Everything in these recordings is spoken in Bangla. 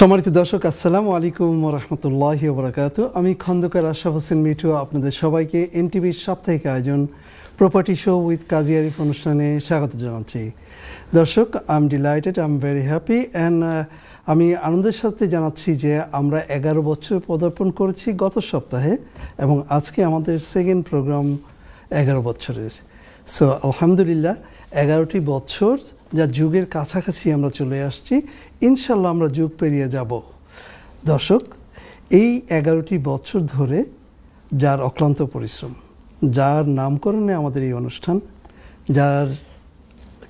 সম্মানিত দর্শক আসসালামু আলাইকুম রহমতুল্লাহ বরাকাত আমি খন্দকার আশরাফ হোসেন মিঠু আপনাদের সবাইকে এনটিভির সাপ্তাহিক আয়োজন property show with Kazi Arif অনুষ্ঠানে স্বাগত জানাচ্ছি দর্শক I am delighted I am very happy and আমি আনন্দের সাথে জানাচ্ছি যে আমরা এগারো বছর পদার্পণ করেছি গত সপ্তাহে এবং আজকে আমাদের সেকেন্ড প্রোগ্রাম এগারো বছরের সো আলহামদুলিল্লাহ এগারোটি বছর যা যুগের কাছাকাছি আমরা চলে আসছি ইনশাল্লাহ আমরা যুগ পেরিয়ে যাব দর্শক এই এগারোটি বছর ধরে যার অক্লান্ত পরিশ্রম যার নামকরণে আমাদের এই অনুষ্ঠান যার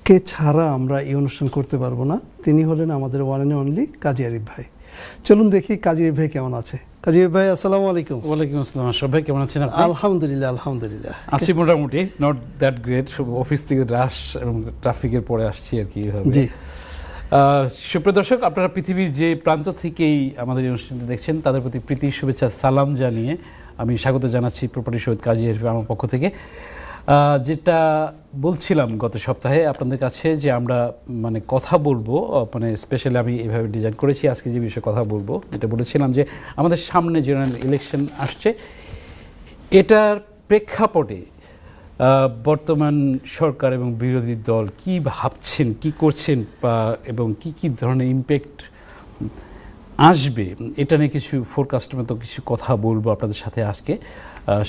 কে ছাড়া আমরা এই অনুষ্ঠান করতে পারবো না তিনি হলেন আমাদের one and only Kazi Arif ভাই চলুন দেখি কাজী আরিফ ভাই কেমন আছে কাজী ভাই আসসালামু আলাইকুম ওয়ালাইকুম আসসালাম সব ভাই কেমন আছেন আলহামদুলিল্লাহ আলহামদুলিল্লাহ আছি মোটামুটি নট দ্যাট গ্রেট অফিস থেকে রাশ এবং ট্রাফিকের পরে আসছি আর কি জি সুপ্রিয় দর্শক আপনারা পৃথিবীর যে প্রান্ত থেকেই আমাদের অনুষ্ঠানটি দেখছেন তাদের প্রতি প্রীতি শুভেচ্ছা সালাম জানিয়ে আমি স্বাগত জানাচ্ছি প্রপার্টি সৈয়দ কাজী আমার পক্ষ থেকে যেটা বলছিলাম গত সপ্তাহে আপনাদের কাছে যে আমরা মানে কথা বলবো মানে স্পেশালি আমি এভাবে ডিজাইন করেছি আজকে যে বিষয়ে কথা বলবো যেটা বলেছিলাম যে আমাদের সামনে জেনারেল ইলেকশন আসছে এটার প্রেক্ষাপটে বর্তমান সরকার এবং বিরোধী দল কি ভাবছেন কি করছেন বা এবং কি কি ধরনের ইম্প্যাক্ট আসবে এটা নিয়ে কিছু ফোরকাস্টের মতো কিছু কথা বলবো আপনাদের সাথে আজকে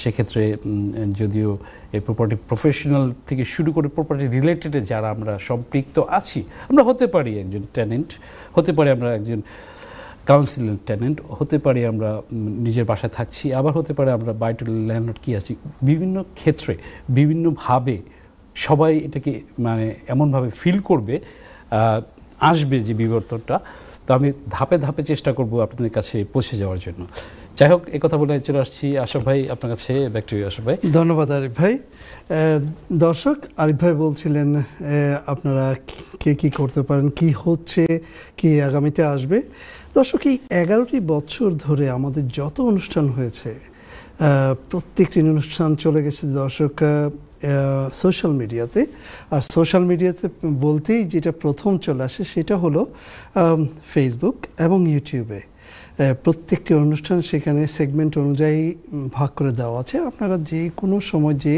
সেক্ষেত্রে যদিও এই প্রপার্টি প্রফেশনাল থেকে শুরু করে প্রপার্টি রিলেটেডে যারা আমরা সম্পৃক্ত আছি আমরা হতে পারি একজন ট্যালেন্ট হতে পারি আমরা একজন কাউন্সিল টেনেন্ট হতে পারে আমরা নিজের বাসায় থাকছি আবার হতে পারে আমরা বাইটের ল্যান্ড কি আছি বিভিন্ন ক্ষেত্রে বিভিন্নভাবে সবাই এটাকে মানে এমনভাবে ফিল করবে আসবে যে বিবর্তনটা তো আমি ধাপে ধাপে চেষ্টা করব আপনাদের কাছে পৌঁছে যাওয়ার জন্য যাই হোক কথা বলে চলে আসছি আশা ভাই আপনার কাছে ব্যাক টু ভাই ধন্যবাদ আরিফ ভাই দর্শক আরিফ ভাই বলছিলেন আপনারা কে কি করতে পারেন কি হচ্ছে কি আগামীতে আসবে দর্শক এই এগারোটি বছর ধরে আমাদের যত অনুষ্ঠান হয়েছে প্রত্যেকটি অনুষ্ঠান চলে গেছে দর্শক সোশ্যাল মিডিয়াতে আর সোশ্যাল মিডিয়াতে বলতেই যেটা প্রথম চলে আসে সেটা হলো ফেসবুক এবং ইউটিউবে প্রত্যেকটি অনুষ্ঠান সেখানে সেগমেন্ট অনুযায়ী ভাগ করে দেওয়া আছে আপনারা যে কোনো সময় যে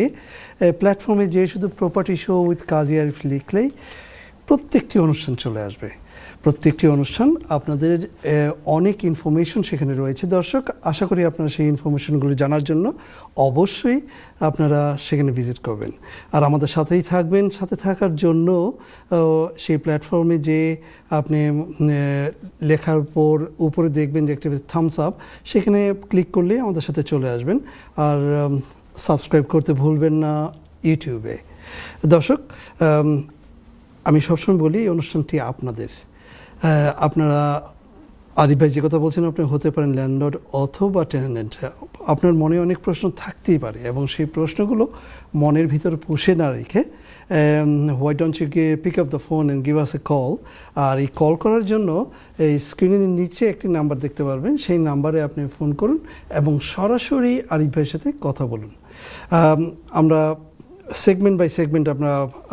প্ল্যাটফর্মে যে শুধু প্রপার্টি শো উইথ কাজিয়ারিফ লিখলেই প্রত্যেকটি অনুষ্ঠান চলে আসবে প্রত্যেকটি অনুষ্ঠান আপনাদের অনেক ইনফরমেশন সেখানে রয়েছে দর্শক আশা করি আপনারা সেই ইনফরমেশনগুলো জানার জন্য অবশ্যই আপনারা সেখানে ভিজিট করবেন আর আমাদের সাথেই থাকবেন সাথে থাকার জন্য সেই প্ল্যাটফর্মে যে আপনি লেখার পর উপরে দেখবেন যে একটি থামস আপ সেখানে ক্লিক করলে আমাদের সাথে চলে আসবেন আর সাবস্ক্রাইব করতে ভুলবেন না ইউটিউবে দর্শক আমি সবসময় বলি এই অনুষ্ঠানটি আপনাদের আপনারা আরিফ ভাই যে কথা বলছেন আপনি হতে পারেন ল্যান্ডলর্ড অথবা টেনেন্ট আপনার মনে অনেক প্রশ্ন থাকতেই পারে এবং সেই প্রশ্নগুলো মনের ভিতর পুষে না রেখে হোয়াইট অন ইউ গিয়ে pick up the phone and give us a call আর এই কল করার জন্য এই স্ক্রিনের নিচে একটি নাম্বার দেখতে পারবেন সেই নাম্বারে আপনি ফোন করুন এবং সরাসরি আরিফ ভাইয়ের সাথে কথা বলুন আমরা সেগমেন্ট বাই সেগমেন্ট আমরা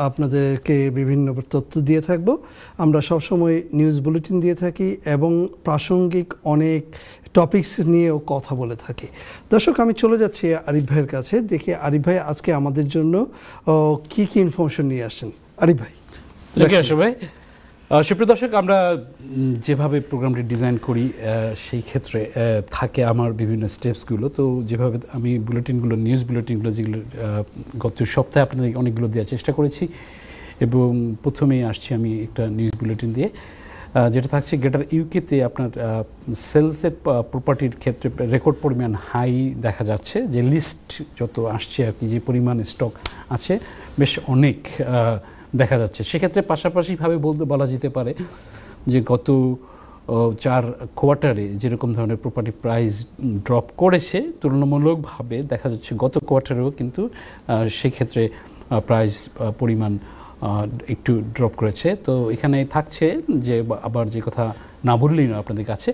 আপনাদেরকে বিভিন্ন তথ্য দিয়ে থাকব আমরা সবসময় নিউজ বুলেটিন দিয়ে থাকি এবং প্রাসঙ্গিক অনেক টপিকস নিয়েও কথা বলে থাকি দর্শক আমি চলে যাচ্ছি আরিফ ভাইয়ের কাছে দেখি আরিফ ভাই আজকে আমাদের জন্য কি কি ইনফরমেশন নিয়ে আসছেন আরিফ ভাই ভাই সুপ্রিয় দর্শক আমরা যেভাবে প্রোগ্রামটি ডিজাইন করি সেই ক্ষেত্রে থাকে আমার বিভিন্ন স্টেপসগুলো তো যেভাবে আমি বুলেটিনগুলো নিউজ বুলেটিনগুলো যেগুলো গত সপ্তাহে আপনাদের অনেকগুলো দেওয়ার চেষ্টা করেছি এবং প্রথমেই আসছি আমি একটা নিউজ বুলেটিন দিয়ে যেটা থাকছে গ্রেটার ইউকেতে আপনার সেলসের প্রপার্টির ক্ষেত্রে রেকর্ড পরিমাণ হাই দেখা যাচ্ছে যে লিস্ট যত আসছে আর কি যে পরিমাণ স্টক আছে বেশ অনেক দেখা যাচ্ছে সেক্ষেত্রে পাশাপাশিভাবে বলতে বলা যেতে পারে যে গত চার কোয়ার্টারে যেরকম ধরনের প্রপার্টি প্রাইস ড্রপ করেছে তুলনামূলকভাবে দেখা যাচ্ছে গত কোয়ার্টারেও কিন্তু সেক্ষেত্রে প্রাইস পরিমাণ একটু ড্রপ করেছে তো এখানে থাকছে যে আবার যে কথা না বললেই না আপনাদের কাছে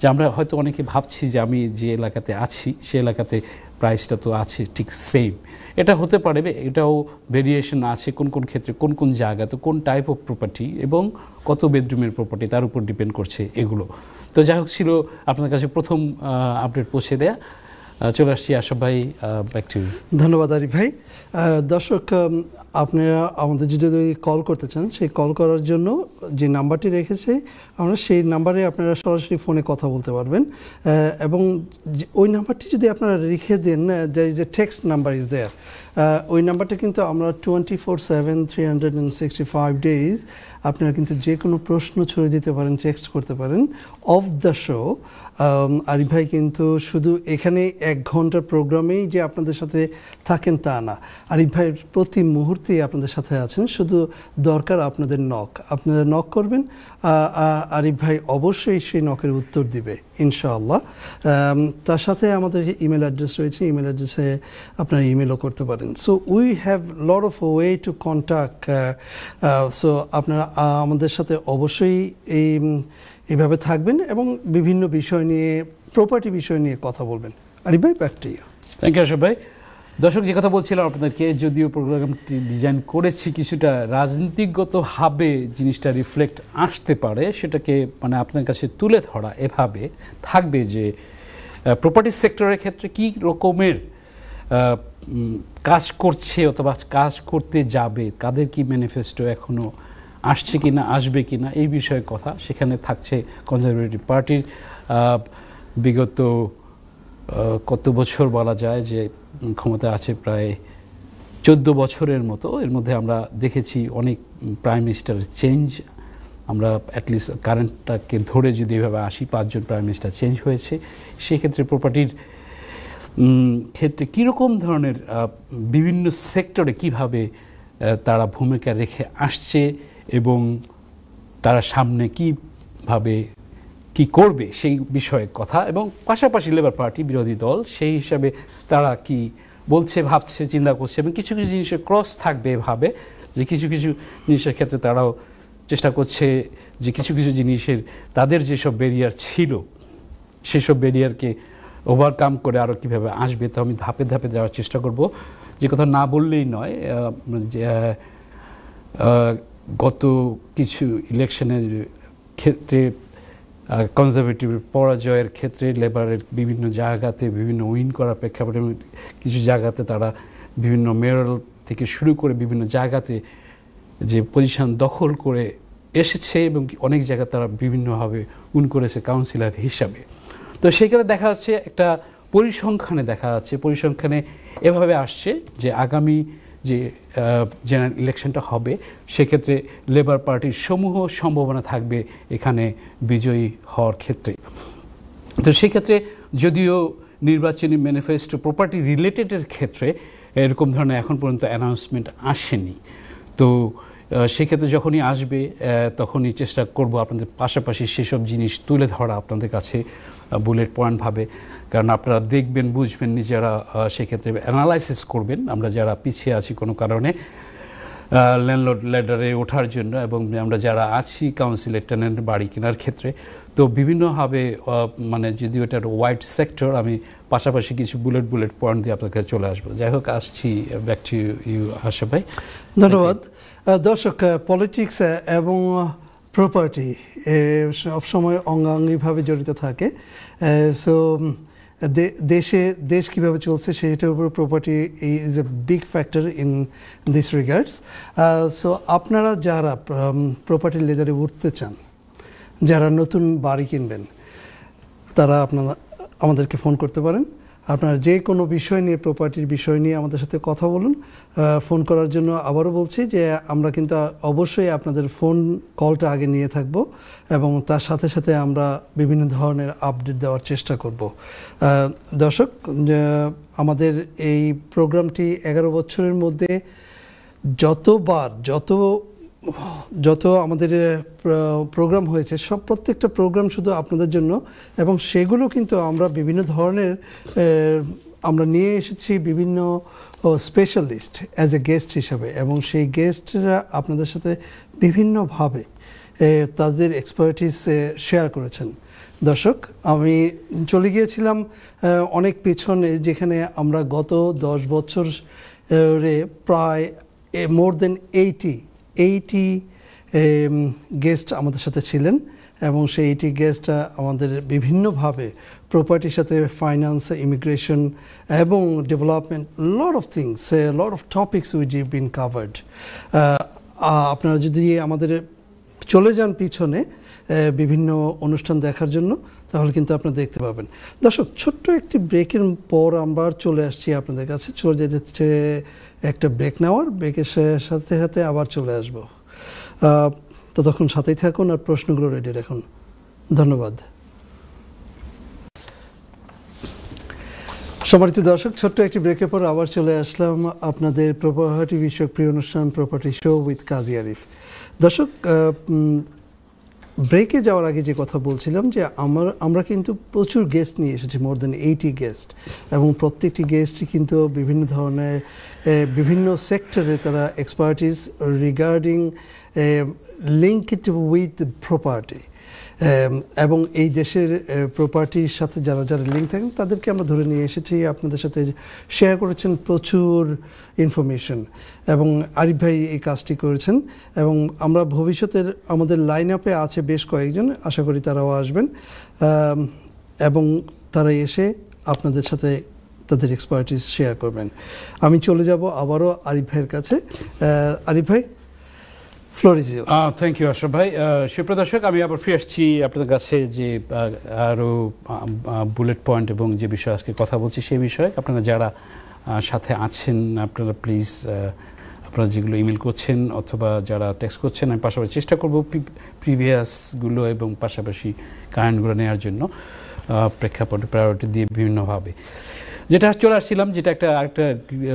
যে আমরা হয়তো অনেকে ভাবছি যে আমি যে এলাকাতে আছি সে এলাকাতে প্রাইসটা তো আছে ঠিক সেম এটা হতে পারে এটাও ভেরিয়েশন আছে কোন কোন ক্ষেত্রে কোন কোন জায়গাতে কোন টাইপ অফ প্রপার্টি এবং কত বেডরুমের প্রপার্টি তার উপর ডিপেন্ড করছে এগুলো তো যাই হোক ছিল আপনার কাছে প্রথম আপডেট পৌঁছে দেয়া চলে আসছি আশা ভাই ব্যাক টু ধন্যবাদ আরি ভাই দর্শক আপনারা আমাদের যদি কল করতে চান সেই কল করার জন্য যে নাম্বারটি রেখেছে আমরা সেই নাম্বারে আপনারা সরাসরি ফোনে কথা বলতে পারবেন এবং ওই নাম্বারটি যদি আপনারা রেখে দেন there is a text number is there ওই নাম্বারটা কিন্তু আমরা twenty four seven three hundred and sixty five days আপনারা কিন্তু যে কোনো প্রশ্ন ছড়িয়ে দিতে পারেন টেক্সট করতে পারেন অফ দ্য শো আরিফ ভাই কিন্তু শুধু এখানে এক ঘন্টার প্রোগ্রামেই যে আপনাদের সাথে থাকেন তা না আরিফ ভাই প্রতি মুহূর্তেই আপনাদের সাথে আছেন শুধু দরকার আপনাদের নখ আপনারা নখ করবেন আরিফ ভাই অবশ্যই সেই নখের উত্তর দিবে ইনশাআল্লাহ তার সাথে আমাদের ইমেল অ্যাড্রেস রয়েছে ইমেল অ্যাড্রেসে আপনারা ইমেলও করতে পারেন so we have lot of way to contact so আপনারা আমাদের সাথে অবশ্যই এই এভাবে থাকবেন এবং বিভিন্ন বিষয় নিয়ে প্রপার্টি বিষয় নিয়ে কথা বলবেন আরিফ ভাই back to you thank you Ashraf ভাই দর্শক যে কথা বলছিলাম আপনাদেরকে যদিও প্রোগ্রামটি ডিজাইন করেছি কিছুটা রাজনীতিগতভাবে জিনিসটা রিফ্লেক্ট আসতে পারে সেটাকে মানে আপনার কাছে তুলে ধরা এভাবে থাকবে যে প্রপার্টি সেক্টরের ক্ষেত্রে কি রকমের কাজ করছে অথবা কাজ করতে যাবে কাদের কি ম্যানিফেস্টো এখনও আসছে কি না আসবে কি না এই বিষয়ে কথা সেখানে থাকছে কনজারভেটিভ পার্টির বিগত কত বছর বলা যায় যে ক্ষমতা আছে প্রায় চোদ্দ বছরের মতো এর মধ্যে আমরা দেখেছি অনেক প্রাইম মিনিস্টারের চেঞ্জ আমরা অ্যাটলিস্ট কারেন্টটাকে ধরে যদি এভাবে আসি পাঁচজন প্রাইম মিনিস্টার চেঞ্জ হয়েছে সেক্ষেত্রে প্রপার্টির ক্ষেত্রে কীরকম ধরনের বিভিন্ন সেক্টরে কিভাবে তারা ভূমিকা রেখে আসছে এবং তারা সামনে কীভাবে কি করবে সেই বিষয়ে কথা এবং পাশাপাশি লেবার পার্টি বিরোধী দল সেই হিসাবে তারা কি বলছে ভাবছে চিন্তা করছে এবং কিছু কিছু জিনিসের ক্রস থাকবে ভাবে যে কিছু কিছু জিনিসের ক্ষেত্রে তারাও চেষ্টা করছে যে কিছু কিছু জিনিসের তাদের যেসব ব্যারিয়ার ছিল সেসব ব্যারিয়ারকে ওভারকাম করে আরও কীভাবে আসবে তো আমি ধাপে ধাপে যাওয়ার চেষ্টা করব যে কথা না বললেই নয় মানে গত কিছু ইলেকশনের ক্ষেত্রে কনজারভেটিভ পরাজয়ের ক্ষেত্রে লেবারের বিভিন্ন জায়গাতে বিভিন্ন উইন করার প্রেক্ষাপটে কিছু জায়গাতে তারা বিভিন্ন মেয়রাল থেকে শুরু করে বিভিন্ন জায়গাতে যে পজিশান দখল করে এসেছে এবং অনেক জায়গা তারা বিভিন্নভাবে উন করেছে কাউন্সিলর হিসাবে তো সেখানে দেখা যাচ্ছে একটা পরিসংখ্যানে দেখা যাচ্ছে পরিসংখ্যানে এভাবে আসছে যে আগামী যে জেনারেল ইলেকশনটা হবে সেক্ষেত্রে লেবার পার্টির সমূহ সম্ভাবনা থাকবে এখানে বিজয়ী হওয়ার ক্ষেত্রে তো সেক্ষেত্রে যদিও নির্বাচনী ম্যানিফেস্টো প্রপার্টি রিলেটেডের ক্ষেত্রে এরকম ধরনের এখন পর্যন্ত অ্যানাউন্সমেন্ট আসেনি তো সেক্ষেত্রে যখনই আসবে তখনই চেষ্টা করব আপনাদের পাশাপাশি সেসব জিনিস তুলে ধরা আপনাদের কাছে বুলেট পয়েন্টভাবে কারণ আপনারা দেখবেন বুঝবেন নিজেরা সেক্ষেত্রে অ্যানালাইসিস করবেন আমরা যারা পিছিয়ে আছি কোনো কারণে ল্যান্ডলোড ল্যাডারে ওঠার জন্য এবং আমরা যারা আছি কাউন্সিলের টেনেন্ট বাড়ি কেনার ক্ষেত্রে তো বিভিন্নভাবে মানে যদি ওটার ওয়াইড সেক্টর আমি পাশাপাশি কিছু বুলেট বুলেট পয়েন্ট দিয়ে আপনার কাছে চলে আসবো যাই হোক আসছি ব্যাক টু ইউ আশা ভাই ধন্যবাদ দর্শক পলিটিক্স এবং প্রপার্টি সবসময় অঙ্গাঙ্গিভাবে জড়িত থাকে সো দেশে দেশ কীভাবে চলছে সেটার উপর property is a big factor in this regards so আপনারা যারা প্রপার্টি লেজারে উঠতে চান যারা নতুন বাড়ি কিনবেন তারা আপনারা আমাদেরকে ফোন করতে পারেন আপনার যে কোনো বিষয় নিয়ে প্রপার্টির বিষয় নিয়ে আমাদের সাথে কথা বলুন ফোন করার জন্য আবারও বলছি যে আমরা কিন্তু অবশ্যই আপনাদের ফোন কলটা আগে নিয়ে থাকব এবং তার সাথে সাথে আমরা বিভিন্ন ধরনের আপডেট দেওয়ার চেষ্টা করব দর্শক আমাদের এই প্রোগ্রামটি এগারো বছরের মধ্যে যতবার যত যত আমাদের প্রোগ্রাম হয়েছে সব প্রত্যেকটা প্রোগ্রাম শুধু আপনাদের জন্য এবং সেগুলো কিন্তু আমরা বিভিন্ন ধরনের আমরা নিয়ে এসেছি বিভিন্ন স্পেশালিস্ট অ্যাজ এ গেস্ট হিসাবে এবং সেই গেস্টরা আপনাদের সাথে বিভিন্নভাবে তাদের এক্সপার্টিস শেয়ার করেছেন দর্শক আমি চলে গিয়েছিলাম অনেক পিছনে যেখানে আমরা গত দশ বছর প্রায় মোর দেন এইটি এইটি গেস্ট আমাদের সাথে ছিলেন এবং সেই এইটি গেস্ট আমাদের বিভিন্নভাবে প্রপার্টির সাথে ফাইন্যান্স ইমিগ্রেশন এবং development lot of things lot of topics which we've been covered আপনারা যদি আমাদের চলে যান পিছনে বিভিন্ন অনুষ্ঠান দেখার জন্য তাহলে কিন্তু আপনারা দেখতে পাবেন দর্শক ছোট্ট একটি ব্রেকের পর আমরা চলে আসছি আপনাদের কাছে চলে যেতে একটা ব্রেক নেওয়ার ব্রেকের সাথে সাথে আবার চলে আসব ততক্ষণ সাথেই থাকুন আর প্রশ্নগুলো রেডি রাখুন ধন্যবাদ সম্মানিত দর্শক ছোট্ট একটি ব্রেকের পর আবার চলে আসলাম আপনাদের প্রপার্টি বিষয়ক প্রিয় অনুষ্ঠান property show with Kazi Arif দর্শক ব্রেকে যাওয়ার আগে যে কথা বলছিলাম যে আমার আমরা কিন্তু প্রচুর গেস্ট নিয়ে এসেছি মোর দেন এইটি গেস্ট এবং প্রত্যেকটি গেস্টই কিন্তু বিভিন্ন ধরনের বিভিন্ন সেক্টরে তারা expertise regarding linked with property এবং এই দেশের প্রপার্টির সাথে যারা যারা লিঙ্ক থাকেন তাদেরকে আমরা ধরে নিয়ে এসেছি আপনাদের সাথে শেয়ার করেছেন প্রচুর ইনফরমেশন এবং আরিফ ভাই এই কাজটি করেছেন এবং আমরা ভবিষ্যতের আমাদের লাইন আপে আছে বেশ কয়েকজন আশা করি তারাও আসবেন এবং তারা এসে আপনাদের সাথে তাদের এক্সপার্টিস শেয়ার করবেন আমি চলে যাব আবারও আরিফ ভাইয়ের কাছে আরিফ ভাই floor is your thank you Ashraf ভাই সুপ্রিয় দর্শক আমি আবার ফিরে আসছি আপনাদের কাছে যে আরও বুলেট পয়েন্ট এবং যে বিষয়ে আজকে কথা বলছি সেই বিষয়ে আপনারা যারা সাথে আছেন আপনারা প্লিজ আপনারা যেগুলো ইমেল করছেন অথবা যারা টেক্সট করছেন আমি পাশাপাশি চেষ্টা করব প্রিভিয়াসগুলো এবং পাশাপাশি কারেন্টগুলো নেওয়ার জন্য প্রেক্ষাপটে প্রায়োরিটি দিয়ে বিভিন্নভাবে যেটা চলে আসছিলাম যেটা একটা আরেকটা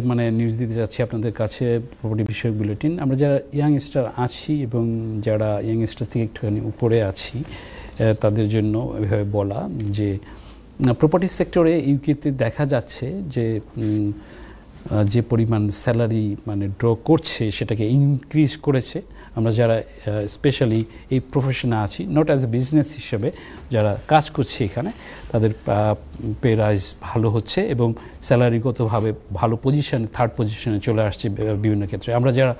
মানে নিউজ দিতে যাচ্ছি আপনাদের কাছে প্রপার্টি বিষয়ক বুলেটিন আমরা যারা ইয়াংস্টার আছি এবং যারা ইয়াংস্টার থেকে একটুখানি উপরে আছি তাদের জন্য এভাবে বলা যে প্রপার্টি সেক্টরে ইউকেতে দেখা যাচ্ছে যে যে পরিমাণ স্যালারি মানে ড্র করছে সেটাকে ইনক্রিজ করেছে আমরা যারা স্পেশালি এই প্রফেশনে আছি নট অ্যাজ এ বিজনেস হিসেবে যারা কাজ করছে এখানে তাদের পে রাইজ ভালো হচ্ছে এবং স্যালারিগতভাবে ভালো পজিশন থার্ড পজিশনে চলে আসছে বিভিন্ন ক্ষেত্রে আমরা যারা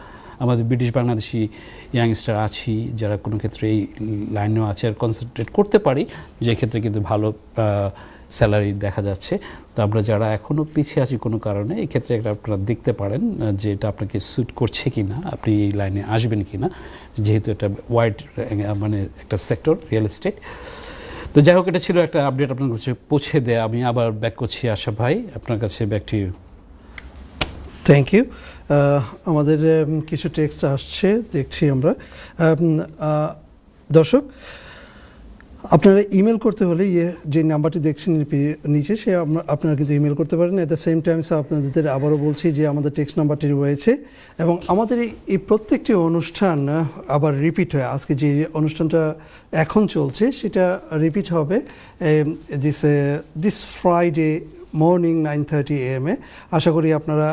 আমাদের ব্রিটিশ বাংলাদেশি ইয়াংস্টার আছি যারা কোনো ক্ষেত্রে এই লাইনেও আছে আর কনসেন্ট্রেট করতে পারি যে ক্ষেত্রে কিন্তু ভালো স্যালারি দেখা যাচ্ছে তো আমরা যারা এখনও পিছিয়ে আছি কোনো কারণে এক্ষেত্রে একটা আপনারা দেখতে পারেন যে এটা আপনাকে স্যুট করছে কি না আপনি এই লাইনে আসবেন কি না যেহেতু এটা ওয়াইড মানে একটা সেক্টর রিয়েল এস্টেট তো যাই হোক এটা ছিল একটা আপডেট আপনার কাছে পৌঁছে দেয়া আমি আবার ব্যাক করছি আশা ভাই আপনার কাছে back to you thank you আমাদের কিছু টেক্সট আসছে দেখছি আমরা দর্শক আপনারা ইমেল করতে হলে ইয়ে যে নাম্বারটি দেখছেন নিচে সে আপনারা কিন্তু ইমেল করতে পারেন অ্যাট দ্য সেম টাইমস আপনাদের আবারও বলছি যে আমাদের টেক্সট নাম্বারটি রয়েছে এবং আমাদের এই প্রত্যেকটি অনুষ্ঠান আবার রিপিট হয় আজকে যে অনুষ্ঠানটা এখন চলছে সেটা রিপিট হবে this this Friday morning nine thirty AM এ আশা করি আপনারা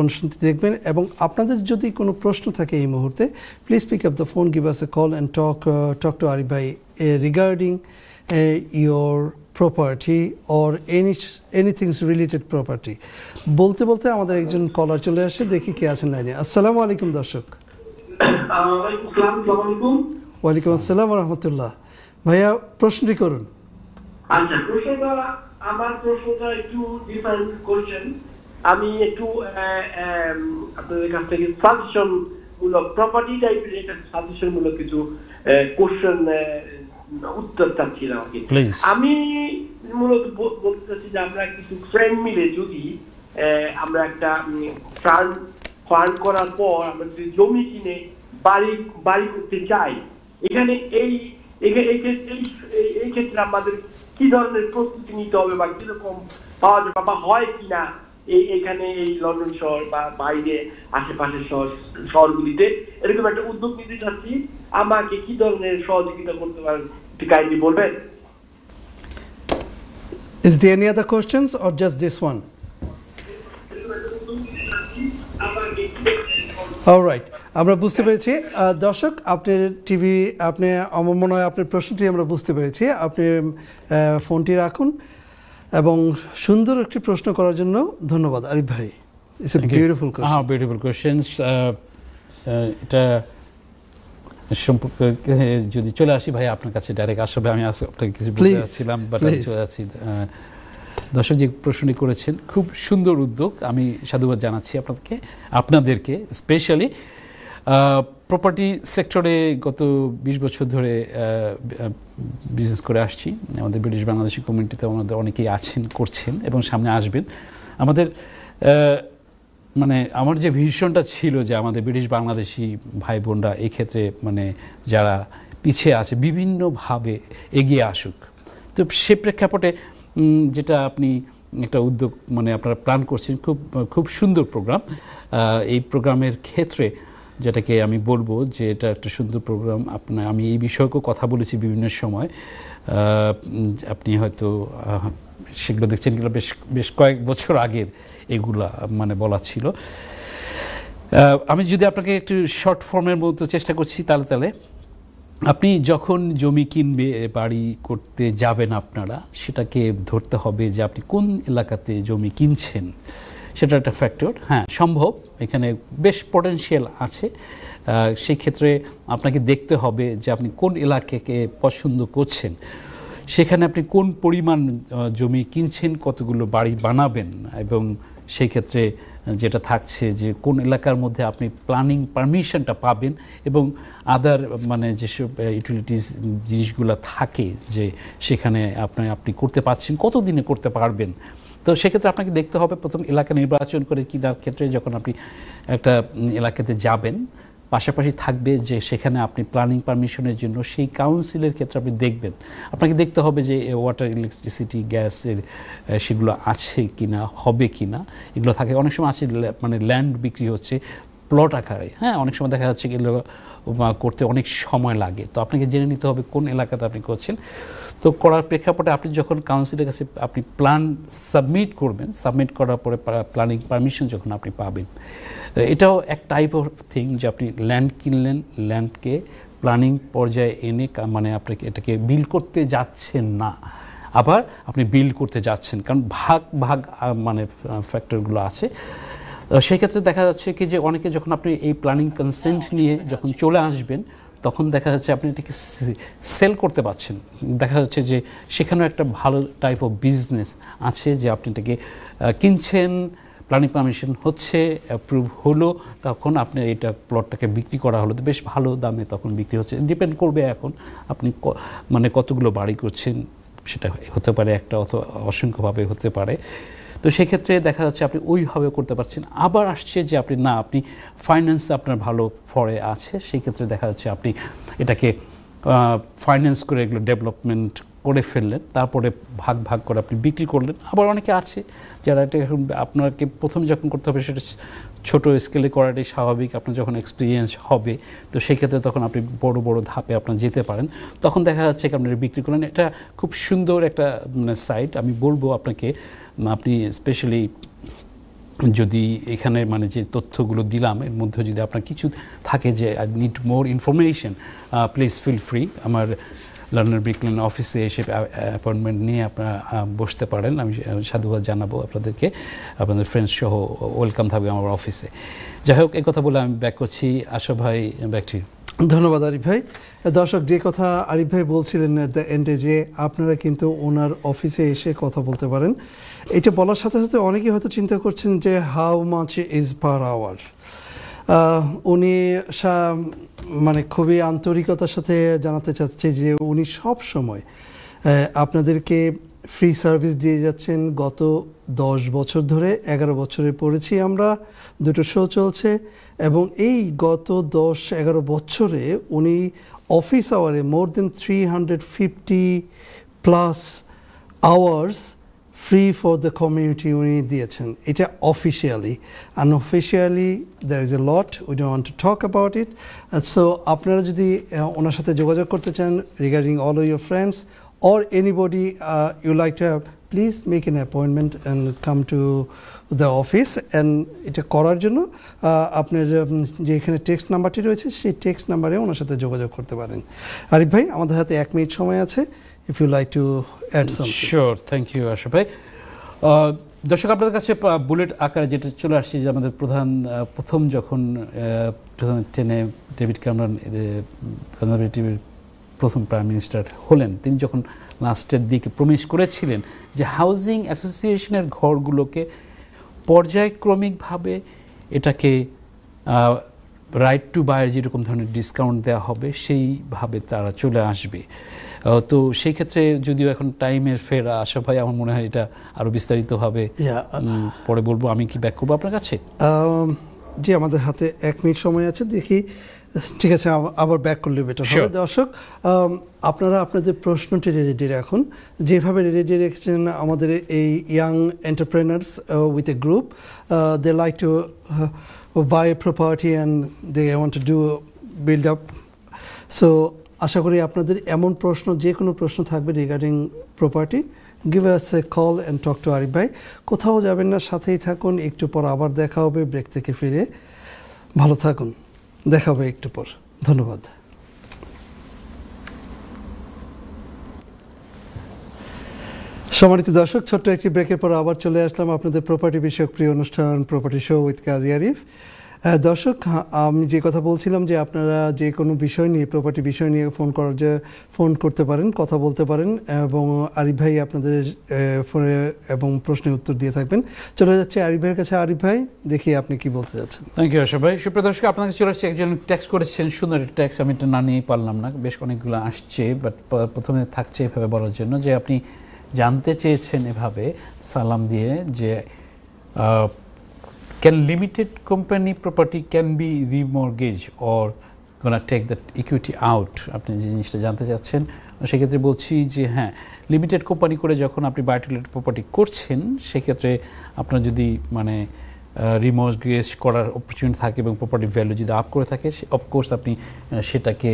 অনুষ্ঠানটি দেখবেন এবং আপনাদের যদি কোনো প্রশ্ন থাকে এই মুহূর্তে please pick up the phone give us a call and talk talk to Arif ভাই Uh, regarding uh, your property or any anything's related property বলতে বলতে আমাদের একজন কলার চলে আসে দেখি কে আছেন লাইনে আসসালামু আলাইকুম দর্শক ওয়ালাইকুম আসসালাম রহমতুল্লাহ ভাইয়া প্রশ্নটি করুন আচ্ছা প্রশ্নটা আমার প্রশ্নটা একটু ডিফারেন্ট করছেন আমি একটু আপনাদের কাছ থেকে সাজেশন মূলক প্রপার্টি টাইপ রিলেটেড সাজেশন মূলক কিছু কোশ্চেন উত্তর ছিল আমি মূলত বলতে চাচ্ছি যে আমরা কিছু ফ্রেন্ড মিলে যদি আমরা একটা ফান্ড ফান্ড করার পর আমরা যদি জমি কিনে বাড়ি বাড়ি করতে চাই এখানে এই এই ক্ষেত্রে আমাদের কি ধরনের প্রস্তুতি নিতে হবে বা কিরকম পাওয়া যাবে বা হয় কিনা এই এখানে এই লন্ডন শহর বা বাইরে আশেপাশের শহর শহরগুলিতে এরকম একটা উদ্যোগ নিতে চাচ্ছি আমাকে কি ধরনের সহযোগিতা করতে পারেন একটু কাইন্ডলি বলবে Is there any other questions or just this one? All right. আমরা বুঝতে পেরেছি দর্শক আপনি টিভি আপনি আমার মনে হয় আপনার প্রশ্নটি আমরা বুঝতে পেরেছি আপনি ফোনটি রাখুন এবং সুন্দর একটি প্রশ্ন করার জন্য ধন্যবাদ আরিফ ভাই ইটস এ বিউটিফুল হ্যাঁ বিউটিফুল কোশ্চেন এটা সম্পর্কে যদি চলে আসি ভাই আপনার কাছে ডাইরেক্ট আসবে আমি আপনাকে কিছু বলতে যাচ্ছিলাম বাট আমি চলে যাচ্ছি দর্শক যে প্রশ্নটি করেছেন খুব সুন্দর উদ্যোগ আমি সাধুবাদ জানাচ্ছি আপনাদেরকে আপনাদেরকে স্পেশালি প্রপার্টি সেক্টরে গত বিশ বছর ধরে বিজনেস করে আসছি আমাদের ব্রিটিশ বাংলাদেশি কমিউনিটিতে আমাদের অনেকেই আছেন করছেন এবং সামনে আসবেন আমাদের মানে আমার যে ভীষণটা ছিল যে আমাদের ব্রিটিশ বাংলাদেশি ভাই বোনরা ক্ষেত্রে মানে যারা পিছিয়ে আছে বিভিন্নভাবে এগিয়ে আসুক তো সে প্রেক্ষাপটে যেটা আপনি একটা উদ্যোগ মানে আপনারা প্ল্যান করছেন খুব খুব সুন্দর প্রোগ্রাম এই প্রোগ্রামের ক্ষেত্রে যেটাকে আমি বলবো যে এটা একটা সুন্দর প্রোগ্রাম আপনার আমি এই বিষয়কেও কথা বলেছি বিভিন্ন সময় আপনি হয়তো সেগুলো দেখছেন এগুলো বেশ বেশ কয়েক বছর আগের এগুলা মানে বলা ছিল আমি যদি আপনাকে একটু শর্ট ফর্মের মতো চেষ্টা করছি তালে তালে আপনি যখন জমি কিনবে বাড়ি করতে যাবেন আপনারা সেটাকে ধরতে হবে যে আপনি কোন এলাকাতে জমি কিনছেন সেটা একটা ফ্যাক্টর হ্যাঁ সম্ভব এখানে বেশ পটেনশিয়াল আছে সেই ক্ষেত্রে আপনাকে দেখতে হবে যে আপনি কোন এলাকাকে পছন্দ করছেন সেখানে আপনি কোন পরিমাণ জমি কিনছেন কতগুলো বাড়ি বানাবেন এবং সেই ক্ষেত্রে যেটা থাকছে যে কোন এলাকার মধ্যে আপনি প্ল্যানিং পারমিশনটা পাবেন এবং আদার মানে যেসব ইউটিলিটিস জিনিসগুলো থাকে যে সেখানে আপনি আপনি করতে পারছেন কতদিনে করতে পারবেন তো সেক্ষেত্রে আপনাকে দেখতে হবে প্রথম এলাকা নির্বাচন করে কিনার ক্ষেত্রে যখন আপনি একটা এলাকাতে যাবেন পাশাপাশি থাকবে যে সেখানে আপনি প্ল্যানিং পারমিশনের জন্য সেই কাউন্সিলের ক্ষেত্রে আপনি দেখবেন আপনাকে দেখতে হবে যে ওয়াটার ইলেকট্রিসিটি গ্যাসের সেগুলো আছে কি না হবে কি না এগুলো থাকে অনেক সময় আছে মানে ল্যান্ড বিক্রি হচ্ছে প্লট আকারে হ্যাঁ অনেক সময় দেখা যাচ্ছে এগুলো করতে অনেক সময় লাগে তো আপনাকে জেনে নিতে হবে কোন এলাকাতে আপনি করছেন তো করার প্রেক্ষাপটে আপনি যখন কাউন্সিলের কাছে আপনি প্ল্যান সাবমিট করবেন সাবমিট করার পরে প্ল্যানিং পারমিশন যখন আপনি পাবেন এটাও এক টাইপ অফ থিং যে আপনি ল্যান্ড কিনলেন ল্যান্ডকে প্ল্যানিং পর্যায়ে এনে মানে আপনাকে এটাকে বিল করতে যাচ্ছেন না আবার আপনি বিল করতে যাচ্ছেন কারণ ভাগ ভাগ মানে ফ্যাক্টরগুলো আছে সেই ক্ষেত্রে দেখা যাচ্ছে কি যে অনেকে যখন আপনি এই প্ল্যানিং কনসেন্ট নিয়ে যখন চলে আসবেন তখন দেখা যাচ্ছে আপনি এটাকে সেল করতে পারছেন দেখা যাচ্ছে যে সেখানেও একটা ভালো টাইপ অফ বিজনেস আছে যে আপনি এটাকে কিনছেন প্ল্যানিং পারমিশন হচ্ছে অ্যাপ্রুভ হলো তখন আপনি এটা প্লটটাকে বিক্রি করা হলো বেশ ভালো দামে তখন বিক্রি হচ্ছে ডিপেন্ড করবে এখন আপনি মানে কতগুলো বাড়ি করছেন সেটা হতে পারে একটা অত অসংখ্যভাবে হতে পারে তো সেক্ষেত্রে দেখা যাচ্ছে আপনি ওইভাবে করতে পারছেন আবার আসছে যে আপনি না আপনি ফাইন্যান্স আপনার ভালো ফরে আছে সেই ক্ষেত্রে দেখা যাচ্ছে আপনি এটাকে ফাইন্যান্স করে এগুলো ডেভেলপমেন্ট করে ফেললেন তারপরে ভাগ ভাগ করে আপনি বিক্রি করলেন আবার অনেকে আছে যারা এটা এখন আপনাকে প্রথম যখন করতে হবে সেটা ছোটো স্কেলে করাটাই স্বাভাবিক আপনার যখন এক্সপিরিয়েন্স হবে তো সেক্ষেত্রে তখন আপনি বড় বড় ধাপে আপনার যেতে পারেন তখন দেখা যাচ্ছে কি বিক্রি করলেন এটা খুব সুন্দর একটা মানে সাইট আমি বলবো আপনাকে আপনি স্পেশালি যদি এখানে মানে যে তথ্যগুলো দিলাম এর মধ্যে যদি আপনার কিছু থাকে যে I need more information please feel free আমার লার্নার ব্রিকলেন অফিসে এসে অ্যাপয়েন্টমেন্ট নিয়ে আপনারা বসতে পারেন আমি সাধুবাদ জানাবো আপনাদেরকে আপনাদের ফ্রেন্ডস সহ ওয়েলকাম থাকবে আমার অফিসে যাই হোক এ কথা বলে আমি ব্যাক করছি আশা ভাই ব্যাক টু ধন্যবাদ আরিফ ভাই দর্শক যে কথা আরিফ ভাই বলছিলেন অ্যাট দ্য এন্ডে যে আপনারা কিন্তু ওনার অফিসে এসে কথা বলতে পারেন এটা বলার সাথে সাথে অনেকেই হয়তো চিন্তা করছেন যে how much is per hour উনি মানে খুবই আন্তরিকতার সাথে জানাতে চাচ্ছে যে উনি সব সময় আপনাদেরকে ফ্রি সার্ভিস দিয়ে যাচ্ছেন গত দশ বছর ধরে এগারো বছরে পড়েছি আমরা দুটো শো চলছে এবং এই গত দশ এগারো বছরে উনি অফিস আওয়ারে more than three hundred fifty plus hours free for the community উনি দিয়েছেন এটা officially unofficially there is a lot we ডোট want to talk about it so আপনারা যদি ওনার সাথে যোগাযোগ করতে চান regarding all your friends or anybody you like to have please make an appointment and come to the office and এটা করার জন্য আপনার যে এখানে টেক্সট নাম্বারটি রয়েছে সেই টেক্সট নাম্বারে ওনার সাথে যোগাযোগ করতে পারেন আরিফ ভাই আমাদের হাতে এক মিনিট সময় আছে if you like to add something. Sure, thank you, Ashraf bhai. দর্শক আপনাদের কাছে বুলেট আকারে যেটা চলে আসছে যে আমাদের প্রধান প্রথম যখন টু টেনে ডেভিড ক্যামরন কনজারভেটিভের প্রথম প্রাইম মিনিস্টার হলেন তিনি যখন লাস্টের দিকে প্রমিশ করেছিলেন যে হাউজিং অ্যাসোসিয়েশনের ঘরগুলোকে পর্যায়ক্রমিকভাবে এটাকে রাইট টু বায়ের যেরকম ধরনের ডিসকাউন্ট দেওয়া হবে সেইভাবে তারা চলে আসবে তো সেই ক্ষেত্রে যদিও এখন টাইমের ফেরা আশা ভাই আমার মনে হয় এটা আরও বিস্তারিতভাবে uh, পরে বলবো আমি কি ব্যাক করবো আপনার কাছে um, জি আমাদের হাতে এক মিনিট সময় আছে দেখি ঠিক আছে আবার ব্যাক করলে বেটার হবে দর্শক um, আপনারা আপনাদের প্রশ্নটি রেডি রাখুন যেভাবে রেডি রেখেছেন আমাদের এই young entrepreneurs with a group they like to buy property and they want to do build up so আশা করি আপনাদের এমন প্রশ্ন যে কোনো প্রশ্ন থাকবে regarding property give us a call and talk to Arif ভাই কোথাও যাবেন না সাথেই থাকুন একটু পর আবার দেখা হবে ব্রেক থেকে ফিরে ভালো থাকুন দেখা হবে একটু পর ধন্যবাদ সম্মানিত দর্শক ছোট্ট একটি ব্রেকের পর আবার চলে আসলাম আপনাদের প্রপার্টি বিষয়ক প্রিয় অনুষ্ঠান property show with Kazi Arif দর্শক আমি যে কথা বলছিলাম যে আপনারা যে কোনো বিষয় নিয়ে প্রপার্টি বিষয় নিয়ে ফোন করার যে ফোন করতে পারেন কথা বলতে পারেন এবং আরিফ ভাই আপনাদের ফোনে এবং প্রশ্নের উত্তর দিয়ে থাকবেন চলে যাচ্ছে আরিফ ভাইয়ের কাছে আরিফ ভাই দেখি আপনি কি বলতে যাচ্ছেন থ্যাংক ইউ অশোক ভাই সুপ্রিয় দর্শক আপনার কাছে চলে আসছে একজন ট্যাক্স করেছেন সুন্দর ট্যাক্স আমি এটা না নিয়েই পারলাম না বেশ অনেকগুলো আসছে বাট প্রথমে থাকছে এভাবে বলার জন্য যে আপনি জানতে চেয়েছেন এভাবে সালাম দিয়ে যে Can limited company property can be remortgage or gonna take that equity out আপনি যে জিনিসটা জানতে চাচ্ছেন সেক্ষেত্রে বলছি যে হ্যাঁ লিমিটেড কোম্পানি করে যখন আপনি বায়োটিলেট প্রপার্টি করছেন সেক্ষেত্রে আপনার যদি মানে রিমর্গেজ করার অপরচুনিটি থাকে এবং প্রপার্টি ভ্যালু যদি আপ করে থাকে অফকোর্স আপনি সেটাকে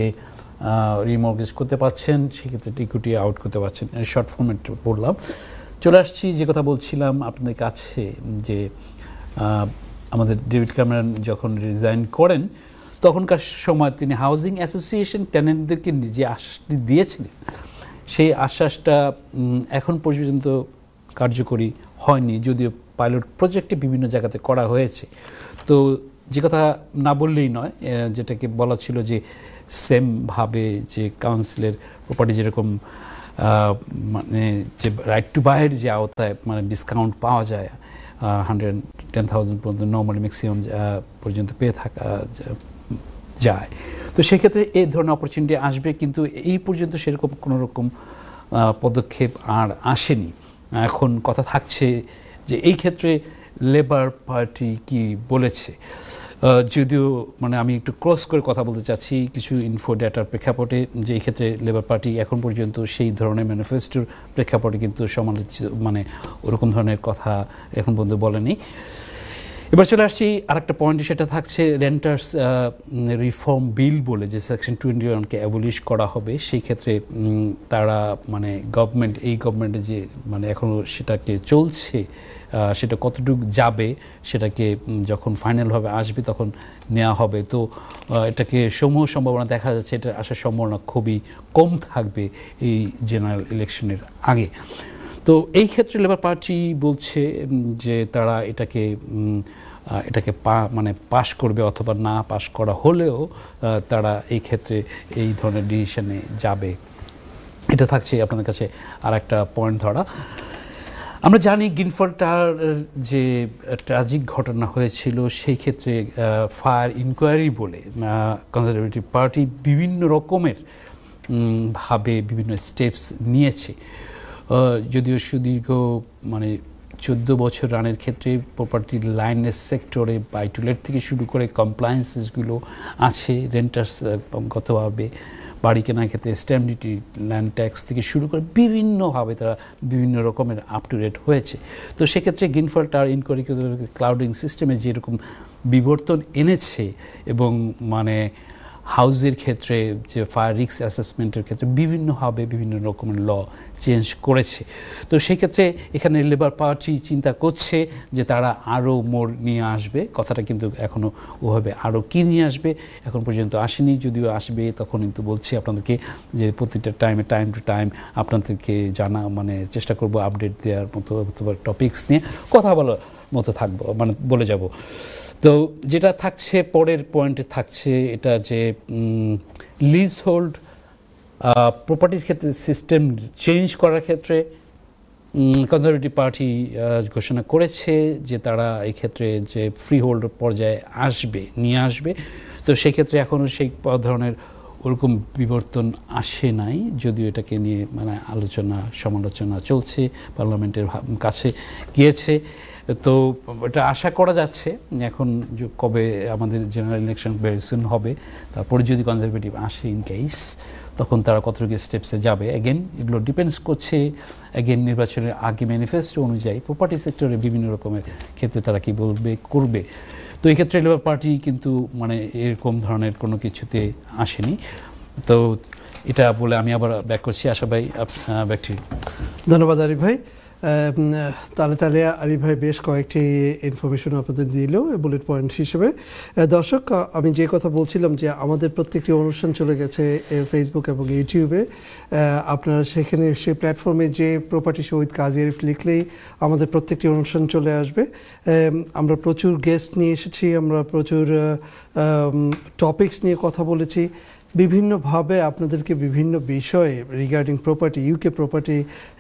রিমর্গেজ করতে পারছেন সেক্ষেত্রে ইকুইটি আউট করতে পারছেন শর্ট ফর্মেট পড়লাম চলে আসছি যে কথা বলছিলাম আপনাদের কাছে যে আমাদের ডেভিড ক্যামেরন যখন রিজাইন করেন তখনকার সময় তিনি হাউজিং অ্যাসোসিয়েশন ট্যানেন্টদেরকে যে আশ্বাসটি দিয়েছিলেন সেই আশ্বাসটা এখন পর্যন্ত কার্যকরী হয়নি যদিও পাইলট প্রজেক্টে বিভিন্ন জায়গাতে করা হয়েছে তো যে কথা না বললেই নয় যেটাকে বলা ছিল যে সেমভাবে যে কাউন্সিলের প্রপার্টি যেরকম মানে যে রাইট টু বাইয়ের যে আওতায় মানে ডিসকাউন্ট পাওয়া যায় হান্ড্রেড টেন থাউজেন্ড পর্যন্ত নর্মালি ম্যাক্সিমাম পর্যন্ত পেয়ে থাকা যায় তো সেক্ষেত্রে এই ধরনের অপরচুনিটি আসবে কিন্তু এই পর্যন্ত সেরকম কোনো রকম পদক্ষেপ আর আসেনি এখন কথা থাকছে যে এই ক্ষেত্রে লেবার পার্টি কি বলেছে যদিও মানে আমি একটু ক্রস করে কথা বলতে চাচ্ছি কিছু ইনফো ডেটার প্রেক্ষাপটে যে ক্ষেত্রে লেবার পার্টি এখন পর্যন্ত সেই ধরনের ম্যানিফেস্টোর প্রেক্ষাপটে কিন্তু সমালোচিত মানে ওরকম ধরনের কথা এখন পর্যন্ত বলেনি এবার চলে আসছি আরেকটা পয়েন্টে সেটা থাকছে রেন্টার্স রিফর্ম বিল বলে যে সেকশন টোয়েন্টি ওয়ানকে অ্যাবলিশ করা হবে সেই ক্ষেত্রে তারা মানে গভর্নমেন্ট এই গভর্নমেন্টে যে মানে এখনও সেটাকে চলছে সেটা কতটুকু যাবে সেটাকে যখন ফাইনালভাবে আসবে তখন নেওয়া হবে তো এটাকে সমূহ সম্ভাবনা দেখা যাচ্ছে এটা আসার সম্ভাবনা খুবই কম থাকবে এই জেনারেল ইলেকশনের আগে তো এই ক্ষেত্রে লেবার পার্টি বলছে যে তারা এটাকে এটাকে পা মানে পাশ করবে অথবা না পাশ করা হলেও তারা এই ক্ষেত্রে এই ধরনের ডিসিশনে যাবে এটা থাকছে আপনাদের কাছে আর একটা পয়েন্ট ধরা আমরা জানি গিনফলটার যে ট্রাজিক ঘটনা হয়েছিল সেই ক্ষেত্রে ফায়ার ইনকোয়ারি বলে কনজারভেটিভ পার্টি বিভিন্ন রকমের ভাবে বিভিন্ন স্টেপস নিয়েছে যদিও সুদীর্ঘ মানে চোদ্দো বছর রানের ক্ষেত্রে প্রপার্টি লাইনের সেক্টরে বাই টুলেট থেকে শুরু করে কমপ্লায়েন্সেসগুলো আছে রেন্টার্স গতভাবে বাড়ি কেনার ক্ষেত্রে স্ট্যাম্প ডিউটি ল্যান্ড ট্যাক্স থেকে শুরু করে বিভিন্নভাবে তারা বিভিন্ন রকমের আপ টু ডেট হয়েছে তো সেক্ষেত্রে গ্রিনফল টার ইনকোয়ারি ক্লাউডিং সিস্টেমে যেরকম বিবর্তন এনেছে এবং মানে হাউজের ক্ষেত্রে যে ফায়ার রিক্স অ্যাসেসমেন্টের ক্ষেত্রে বিভিন্নভাবে বিভিন্ন রকমের ল চেঞ্জ করেছে তো সেক্ষেত্রে এখানে লেবার পার্টি চিন্তা করছে যে তারা আরও মোড় নিয়ে আসবে কথাটা কিন্তু এখনও ওভাবে আরও কী নিয়ে আসবে এখন পর্যন্ত আসেনি যদিও আসবে তখন কিন্তু বলছি আপনাদেরকে যে প্রতিটা টাইমে টাইম টু টাইম আপনাদেরকে জানা মানে চেষ্টা করব আপডেট দেওয়ার মতো টপিকস নিয়ে কথা বলার মতো থাকবো মানে বলে যাব তো যেটা থাকছে পরের পয়েন্টে থাকছে এটা যে লিজ হোল্ড প্রপার্টির ক্ষেত্রে সিস্টেম চেঞ্জ করার ক্ষেত্রে কনজারভেটিভ পার্টি ঘোষণা করেছে যে তারা ক্ষেত্রে যে ফ্রি হোল্ড পর্যায়ে আসবে নিয়ে আসবে তো সেক্ষেত্রে এখনও সেই ধরনের ওরকম বিবর্তন আসে নাই যদিও এটাকে নিয়ে মানে আলোচনা সমালোচনা চলছে পার্লামেন্টের কাছে গিয়েছে তো এটা আশা করা যাচ্ছে এখন কবে আমাদের জেনারেল ইলেকশন সুন হবে তারপরে যদি কনজারভেটিভ আসে ইন কেস তখন তারা কতটুকু স্টেপসে যাবে অ্যাগেন এগুলো ডিপেন্ডস করছে অ্যাগেন নির্বাচনের আগে ম্যানিফেস্টো অনুযায়ী প্রপার্টি সেক্টরে বিভিন্ন রকমের ক্ষেত্রে তারা কি বলবে করবে তো এই ক্ষেত্রে লেবার পার্টি কিন্তু মানে এরকম ধরনের কোনো কিছুতে আসেনি তো এটা বলে আমি আবার ব্যাক করছি আশা ভাই ব্যাক ধন্যবাদ আরিফ ভাই তালে তালে আরিফ ভাই বেশ কয়েকটি ইনফরমেশন আপনাদের দিল বুলেট পয়েন্ট হিসেবে দর্শক আমি যে কথা বলছিলাম যে আমাদের প্রত্যেকটি অনুষ্ঠান চলে গেছে ফেসবুক এবং ইউটিউবে আপনারা সেখানে সেই প্ল্যাটফর্মে যে প্রপার্টি শহীদ কাজী আরিফ লিখলেই আমাদের প্রত্যেকটি অনুষ্ঠান চলে আসবে আমরা প্রচুর গেস্ট নিয়ে এসেছি আমরা প্রচুর টপিকস নিয়ে কথা বলেছি বিভিন্নভাবে আপনাদেরকে বিভিন্ন বিষয়ে রিগার্ডিং প্রপার্টি ইউকে প্রপার্টি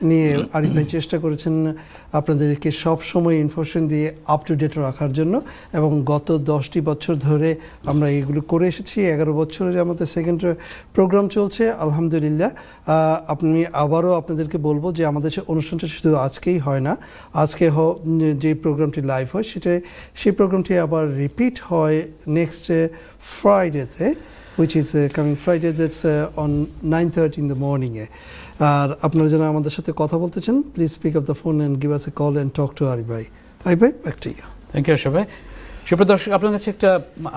নিয়ে আরিফ ভাই চেষ্টা করেছেন আপনাদেরকে সব সময় ইনফরমেশন দিয়ে আপ টু ডেট রাখার জন্য এবং গত দশটি বছর ধরে আমরা এগুলো করে এসেছি এগারো বছরের আমাদের সেকেন্ড প্রোগ্রাম চলছে আলহামদুলিল্লাহ আপনি আবারও আপনাদেরকে বলবো যে আমাদের অনুষ্ঠানটা শুধু আজকেই হয় না আজকে যে প্রোগ্রামটি লাইভ হয় সেটা সেই প্রোগ্রামটি আবার রিপিট হয় নেক্সট ফ্রাইডেতে which is uh, coming Friday that's uh, on 9:30 in the morning uh, আর আপনারা যারা আমাদের সাথে কথা বলতে চান please pick up the phone and give us a call and talk to Arif ভাই আরিফ ভাই back to you thank you সবাই সুপ্রিয় দর্শক আপনার কাছে একটা